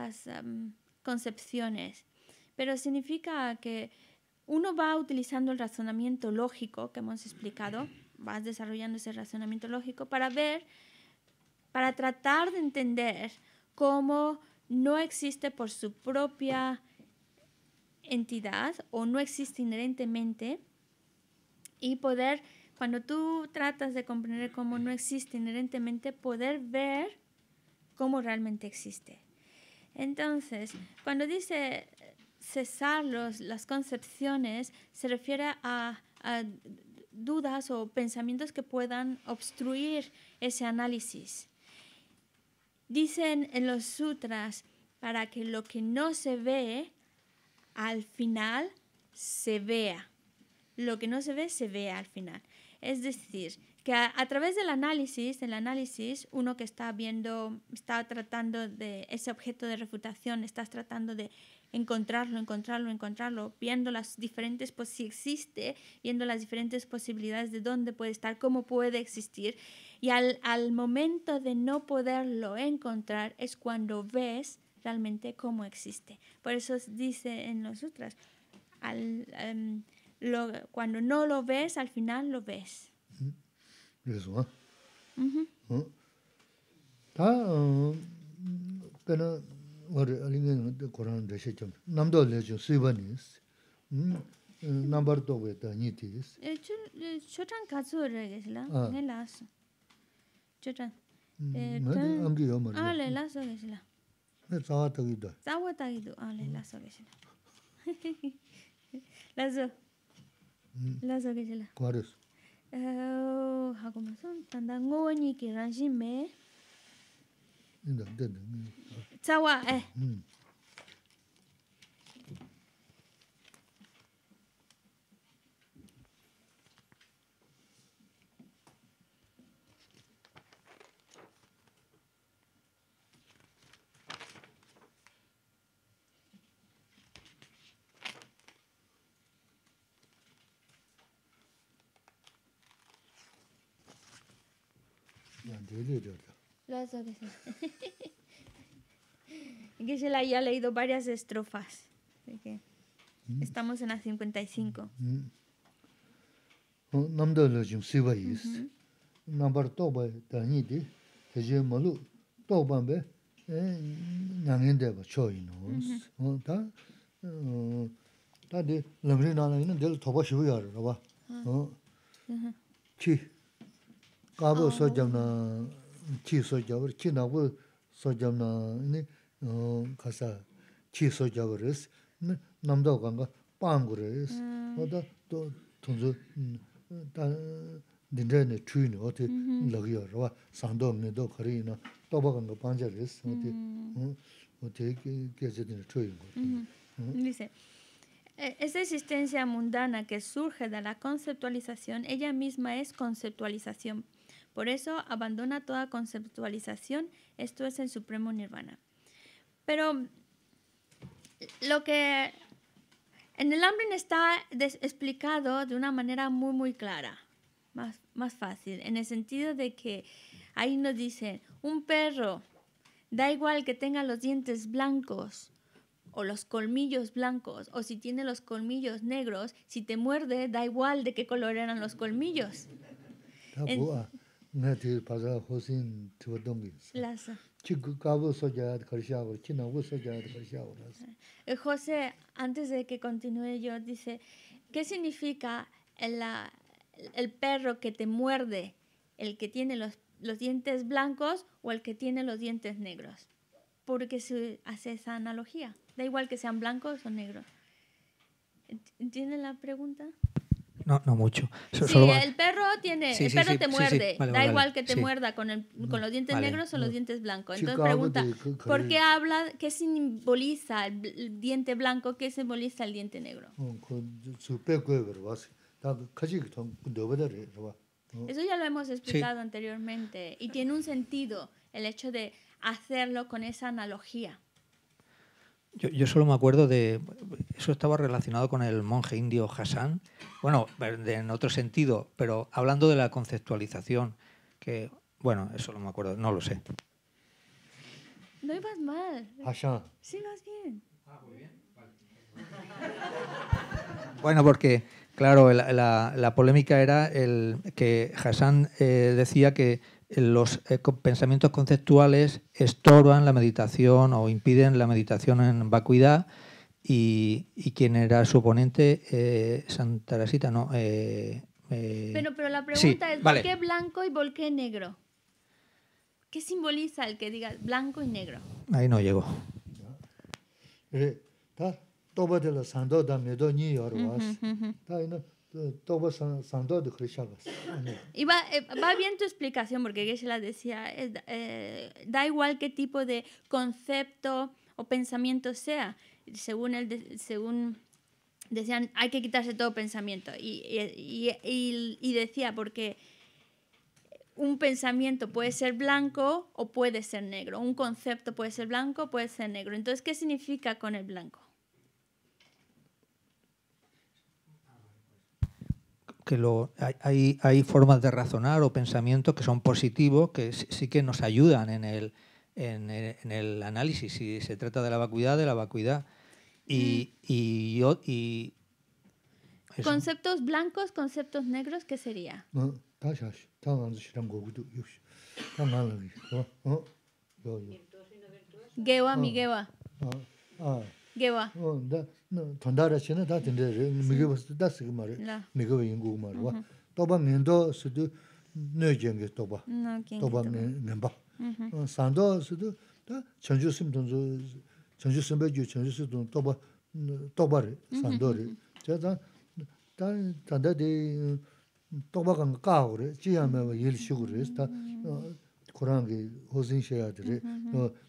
las concepciones, pero significa que uno va utilizando el razonamiento lógico que hemos explicado, vas desarrollando ese razonamiento lógico para ver, para tratar de entender cómo no existe por su propia entidad o no existe inherentemente y poder, cuando tú tratas de comprender cómo no existe inherentemente, poder ver cómo realmente existe. Entonces, cuando dice eh, cesar las concepciones, se refiere a, dudas o pensamientos que puedan obstruir ese análisis. Dicen en los sutras, para que lo que no se ve al final se vea. Lo que no se ve se vea al final. Es decir, que a, través del análisis, el análisis, uno que está viendo, está tratando de ese objeto de refutación, estás tratando de encontrarlo, encontrarlo, encontrarlo, viendo las diferentes, pues si existe, viendo las diferentes posibilidades de dónde puede estar, cómo puede existir. Y al, momento de no poderlo encontrar es cuando ves realmente cómo existe. Por eso dice en los sutras, em, cuando no lo ves, al final lo ves. rizwa. Ta kena wari alingan koran 우리 chom, namdo lecho suibani isi, nambar togwe ta niti isi. Chotan katsu wari gisla, nge laso. Chotan. Amgi yo mara. Aale laso gisla. Nga tsawa tagido. Tsawa tagido, 呃，还个么说，等到我年节，让先买。你两点钟。找我哎。嗯。caso que se la haya leído varias estrofas. Así que mm. estamos en la 55. Mm. namdo lo jung siwa yis. Nambar tokba danyi di, teje malu eh, tokba be nyangen deba choyi nos. Ta, eh, ta di lamri del tokba shivu yara ah. raba. Chi, kabo ah. Esa existencia mundana que surge de la conceptualización, ella misma es conceptualización por eso abandona toda conceptualización, esto es el supremo nirvana. Pero lo que en el hambre está explicado de una manera muy, muy clara, más, fácil, en el sentido de que ahí nos dicen, un perro, da igual que tenga los dientes blancos o los colmillos blancos, o si tiene los colmillos negros, si te muerde, da igual de qué color eran los colmillos. José, antes de que continúe yo, dice, ¿qué significa el, el perro que te muerde? ¿El que tiene los, los dientes blancos o el que tiene los dientes negros? Porque se hace esa analogía. Da igual que sean blancos o negros. ¿Entienden la pregunta? No, no mucho. el perro tiene, te muerde. da igual que te muerda con, el, mm, con los dientes negros o los mm. dientes blancos. Entonces pregunta, ¿por qué habla, qué simboliza el diente blanco, qué simboliza el diente negro? Eso ya lo hemos explicado anteriormente y tiene un sentido el hecho de hacerlo con esa analogía. Yo, solo me acuerdo de. Eso estaba relacionado con el monje indio Hassan. Bueno, en otro sentido, pero hablando de la conceptualización, que. Bueno, eso no me acuerdo, no lo sé. No ibas mal. Hassan. Sí, vas bien. Ah, muy bien. bueno, porque, claro, la, polémica era el que Hassan eh, decía que los eh, pensamientos conceptuales estorban la meditación o impiden la meditación en vacuidad. Y, quien era su oponente, eh, Santa no. Eh, eh pero, la pregunta es: ¿por qué blanco y por negro? ¿Qué simboliza el que diga blanco y negro? Ahí no llego. Uh -huh, uh -huh. Y va, eh, va, bien tu explicación, porque Geshe-la decía, eh, da igual qué tipo de concepto o pensamiento sea, según, el según decían, hay que quitarse todo pensamiento. y, y, y, decía, porque un pensamiento puede ser blanco o puede ser negro, un concepto puede ser blanco o puede ser negro. Entonces, ¿qué significa con el blanco? que lo, hay, hay, formas de razonar o pensamientos que son positivos, que sí, que nos ayudan en el, en, análisis. Si se trata de la vacuidad, de la vacuidad. Y, y, ¿Conceptos blancos, conceptos negros, qué sería? Gewa, mi gewa. tondara chi na da tindar re, migiwa sida da sigi ma re, migiwa ingu ma re wa. Toba mendo sidi nyo jengi toba, toba menba. Sando sidi da chanju sim tunzu, chanju simba ju chanju sim tunzu toba, toba re, sando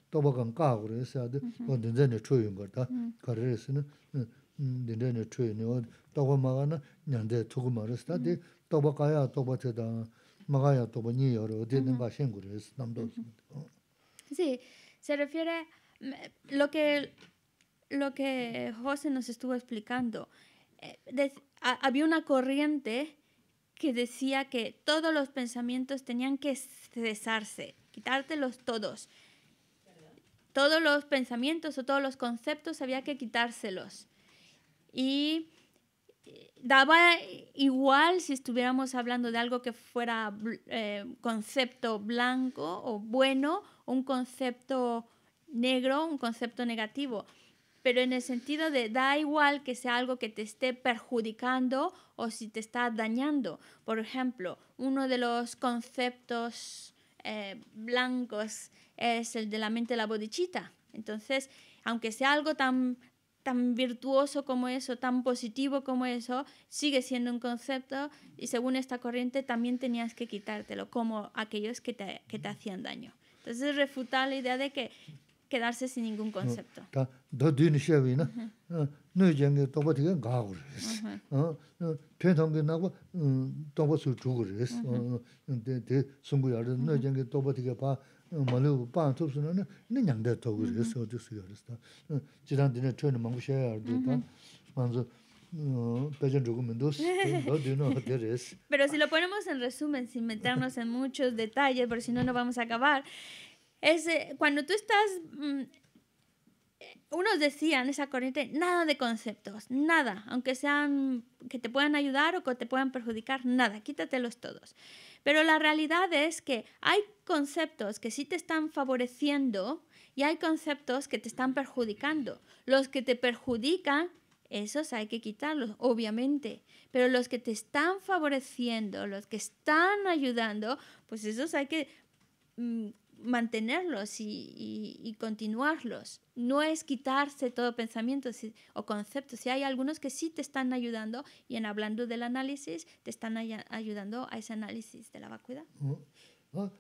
Sí, se refiere mm, lo que lo que José nos estuvo explicando. Eh, había una corriente que decía que todos los pensamientos tenían que cesarse, quitártelos todos todos los pensamientos o todos los conceptos había que quitárselos. Y eh, daba igual si estuviéramos hablando de algo que fuera eh, concepto blanco o bueno, un concepto negro, un concepto negativo, pero en el sentido de da igual que sea algo que te esté perjudicando o si te está dañando. Por ejemplo, uno de los conceptos eh, blancos es el de la mente de la bodichita. Entonces, aunque sea algo tan, tan virtuoso como eso, tan positivo como eso, sigue siendo un concepto y según esta corriente también tenías que quitártelo, como aquellos que te, que te hacían daño. Entonces, refutar la idea de que quedarse sin ningún concepto. Pero si lo ponemos en resumen, sin meternos en muchos detalles, porque si no, no vamos a acabar. Es eh, cuando tú estás. Mm, unos decían esa corriente, nada de conceptos, nada, aunque sean que te puedan ayudar o que te puedan perjudicar, nada, quítatelos todos. Pero la realidad es que hay conceptos que sí te están favoreciendo y hay conceptos que te están perjudicando. Los que te perjudican, esos hay que quitarlos, obviamente. Pero los que te están favoreciendo, los que están ayudando, pues esos hay que mm, mantenerlos y, y, continuarlos. No es quitarse todo pensamiento o concepto. Si hay algunos que sí te están ayudando y en hablando del análisis, te están ayudando a ese análisis de la vacuidad. Mm. Ah,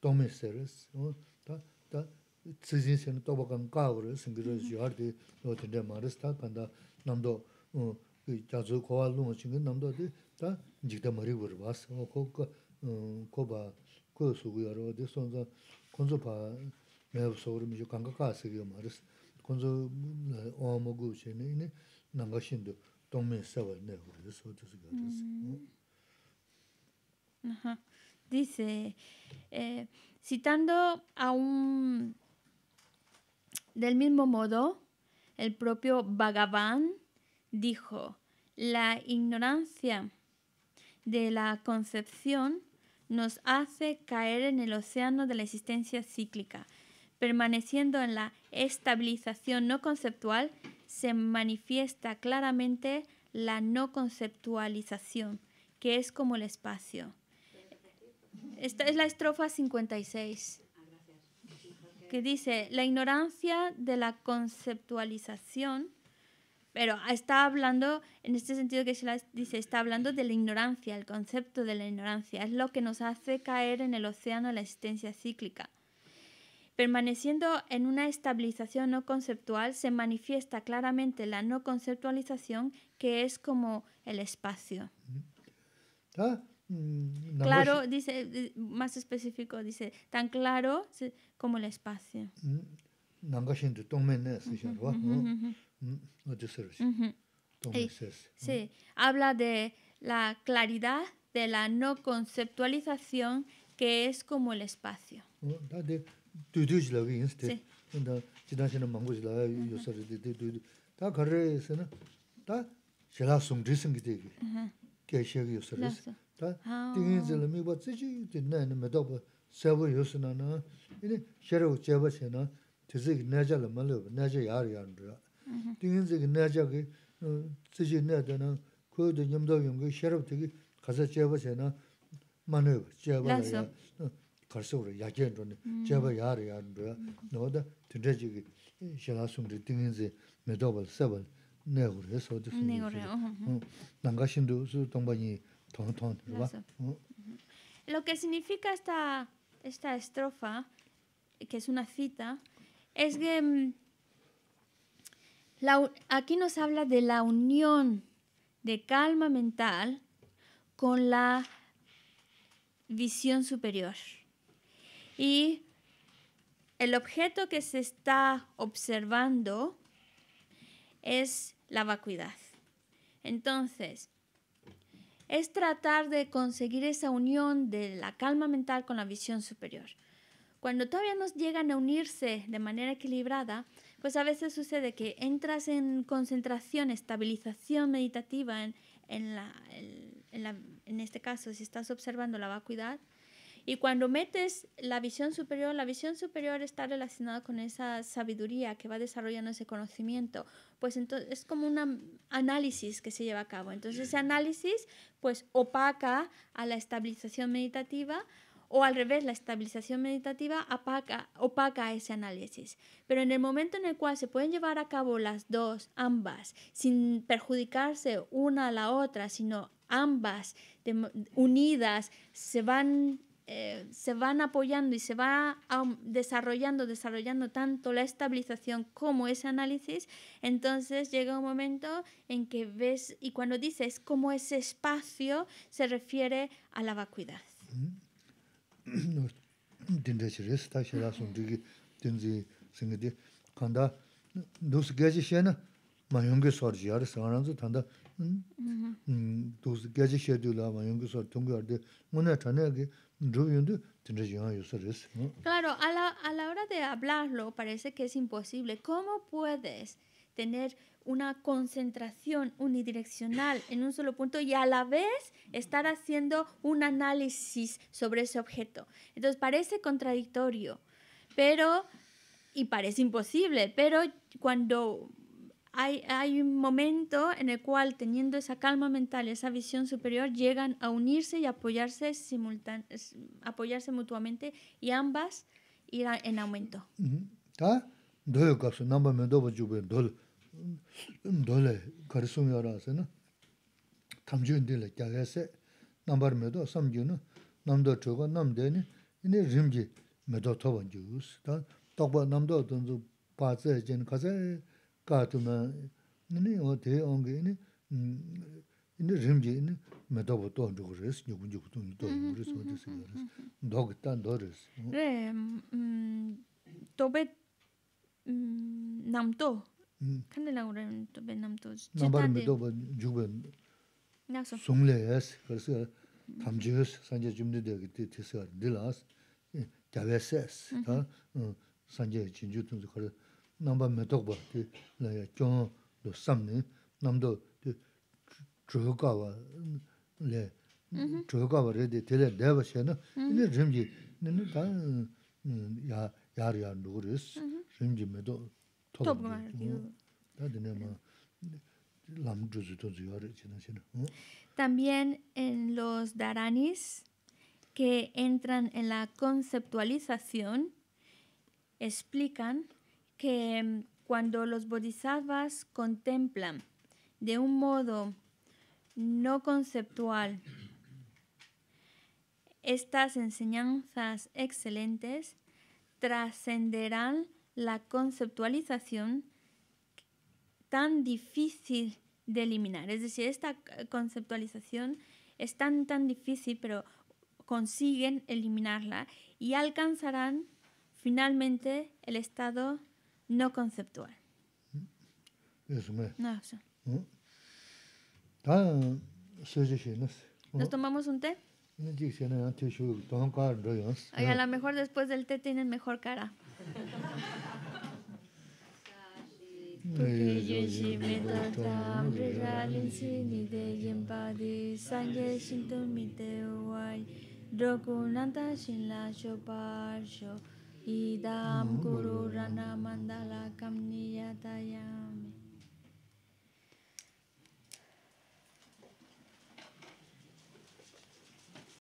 ドメサーズ、お、だ、だ、辻人生のとばかんカーブル、新緑潮あるで、おてでまるたかんだ、なんで、うん、いたず怖のしくなんだで、だ、じだりぐるわす、おこ、うん、dice, eh, citando a un, del mismo modo, el propio Bhagavan dijo, la ignorancia de la concepción nos hace caer en el océano de la existencia cíclica. Permaneciendo en la estabilización no conceptual, se manifiesta claramente la no conceptualización, que es como el espacio. Esta es la estrofa 56, que dice, la ignorancia de la conceptualización, pero está hablando, en este sentido que se dice, está hablando de la ignorancia, el concepto de la ignorancia, es lo que nos hace caer en el océano de la existencia cíclica. Permaneciendo en una estabilización no conceptual, se manifiesta claramente la no conceptualización, que es como el espacio. ¿Ah? Mm, claro, dice, más específico, dice, tan claro como el espacio. Mm, sí, eh, habla de la claridad de la no conceptualización que es como el espacio. Oh, Kei shek 다 isi, taa, 찌지 lamigwa tsiji yu ti nai na mido pa sevay yusana na, yini sherabu cheba che na, tizi ki naya jala malayoba, naya jayarayarandu ya. Tinginzi ki naya jagi, tizi ki naya dana, kuyo di lo que significa esta esta estrofa que es una cita es que mm, aquí nos habla de la unión de calma mental con la visión superior. Y el objeto que se está observando es la vacuidad. Entonces, es tratar de conseguir esa unión de la calma mental con la visión superior. Cuando todavía no llegan a unirse de manera equilibrada, pues a veces sucede que entras en concentración, estabilización meditativa, en, este caso, si estás observando la vacuidad, y cuando metes la visión superior, la visión superior está relacionada con esa sabiduría que va desarrollando ese conocimiento. Pues entonces es como un análisis que se lleva a cabo. Entonces ese análisis pues opaca a la estabilización meditativa o al revés, la estabilización meditativa opaca, opaca ese análisis. Pero en el momento en el cual se pueden llevar a cabo las dos, ambas, sin perjudicarse una a la otra, sino ambas unidas, se van eh, se van apoyando y se va desarrollando, desarrollando tanto la estabilización como ese análisis, entonces llega un momento en que ves, y cuando dices cómo ese espacio, se refiere a la vacuidad. Mm. Claro, a la, a la hora de hablarlo parece que es imposible. ¿Cómo puedes tener una concentración unidireccional en un solo punto y a la vez estar haciendo un análisis sobre ese objeto. Entonces parece contradictorio, pero y parece imposible, pero cuando hay, hay, un momento en el cual teniendo esa calma mental, esa visión superior, llegan a unirse y apoyarse, apoyarse mutuamente y ambas ir en aumento. ¿Está? Dole capsu, namba me doba jube, dole, dole, karisung yarase, ¿no? Tamjun dile, kyagase, nambar me do, samjun, namdo choga, namdeni, ine rimji me do toban jubus, ¿está? Tokba namdo donzu, paze, jen, kaze, kaze, kātumā, nini wā te āngi, nini, nini rīmji, nini, mē tōpa tōn chukur rēs, nyukun chukur tōn chukur rēs, wā te sikā rēs, dōki tān dō rēs. Rē, tōpe nāmbdō, kāndi nāgu rēm tōpe nāmbdō, nāmbar mē tōpa chukur rēs, sōng lē rēs, kār También en los daranis que entran en la conceptualización explican que mm, cuando los bodhisattvas contemplan de un modo no conceptual estas enseñanzas excelentes, trascenderán la conceptualización tan difícil de eliminar. Es decir, esta conceptualización es tan, tan difícil, pero consiguen eliminarla y alcanzarán finalmente el estado no conceptual. Nos tomamos un té. Ay, a lo mejor después del té tienen mejor cara. Porque yeshi meta tam regalin ni de Sangre sin sanje mi mite guay, Rokunanta sin la chopar, sho. idam guru rana mandala kamniyatayami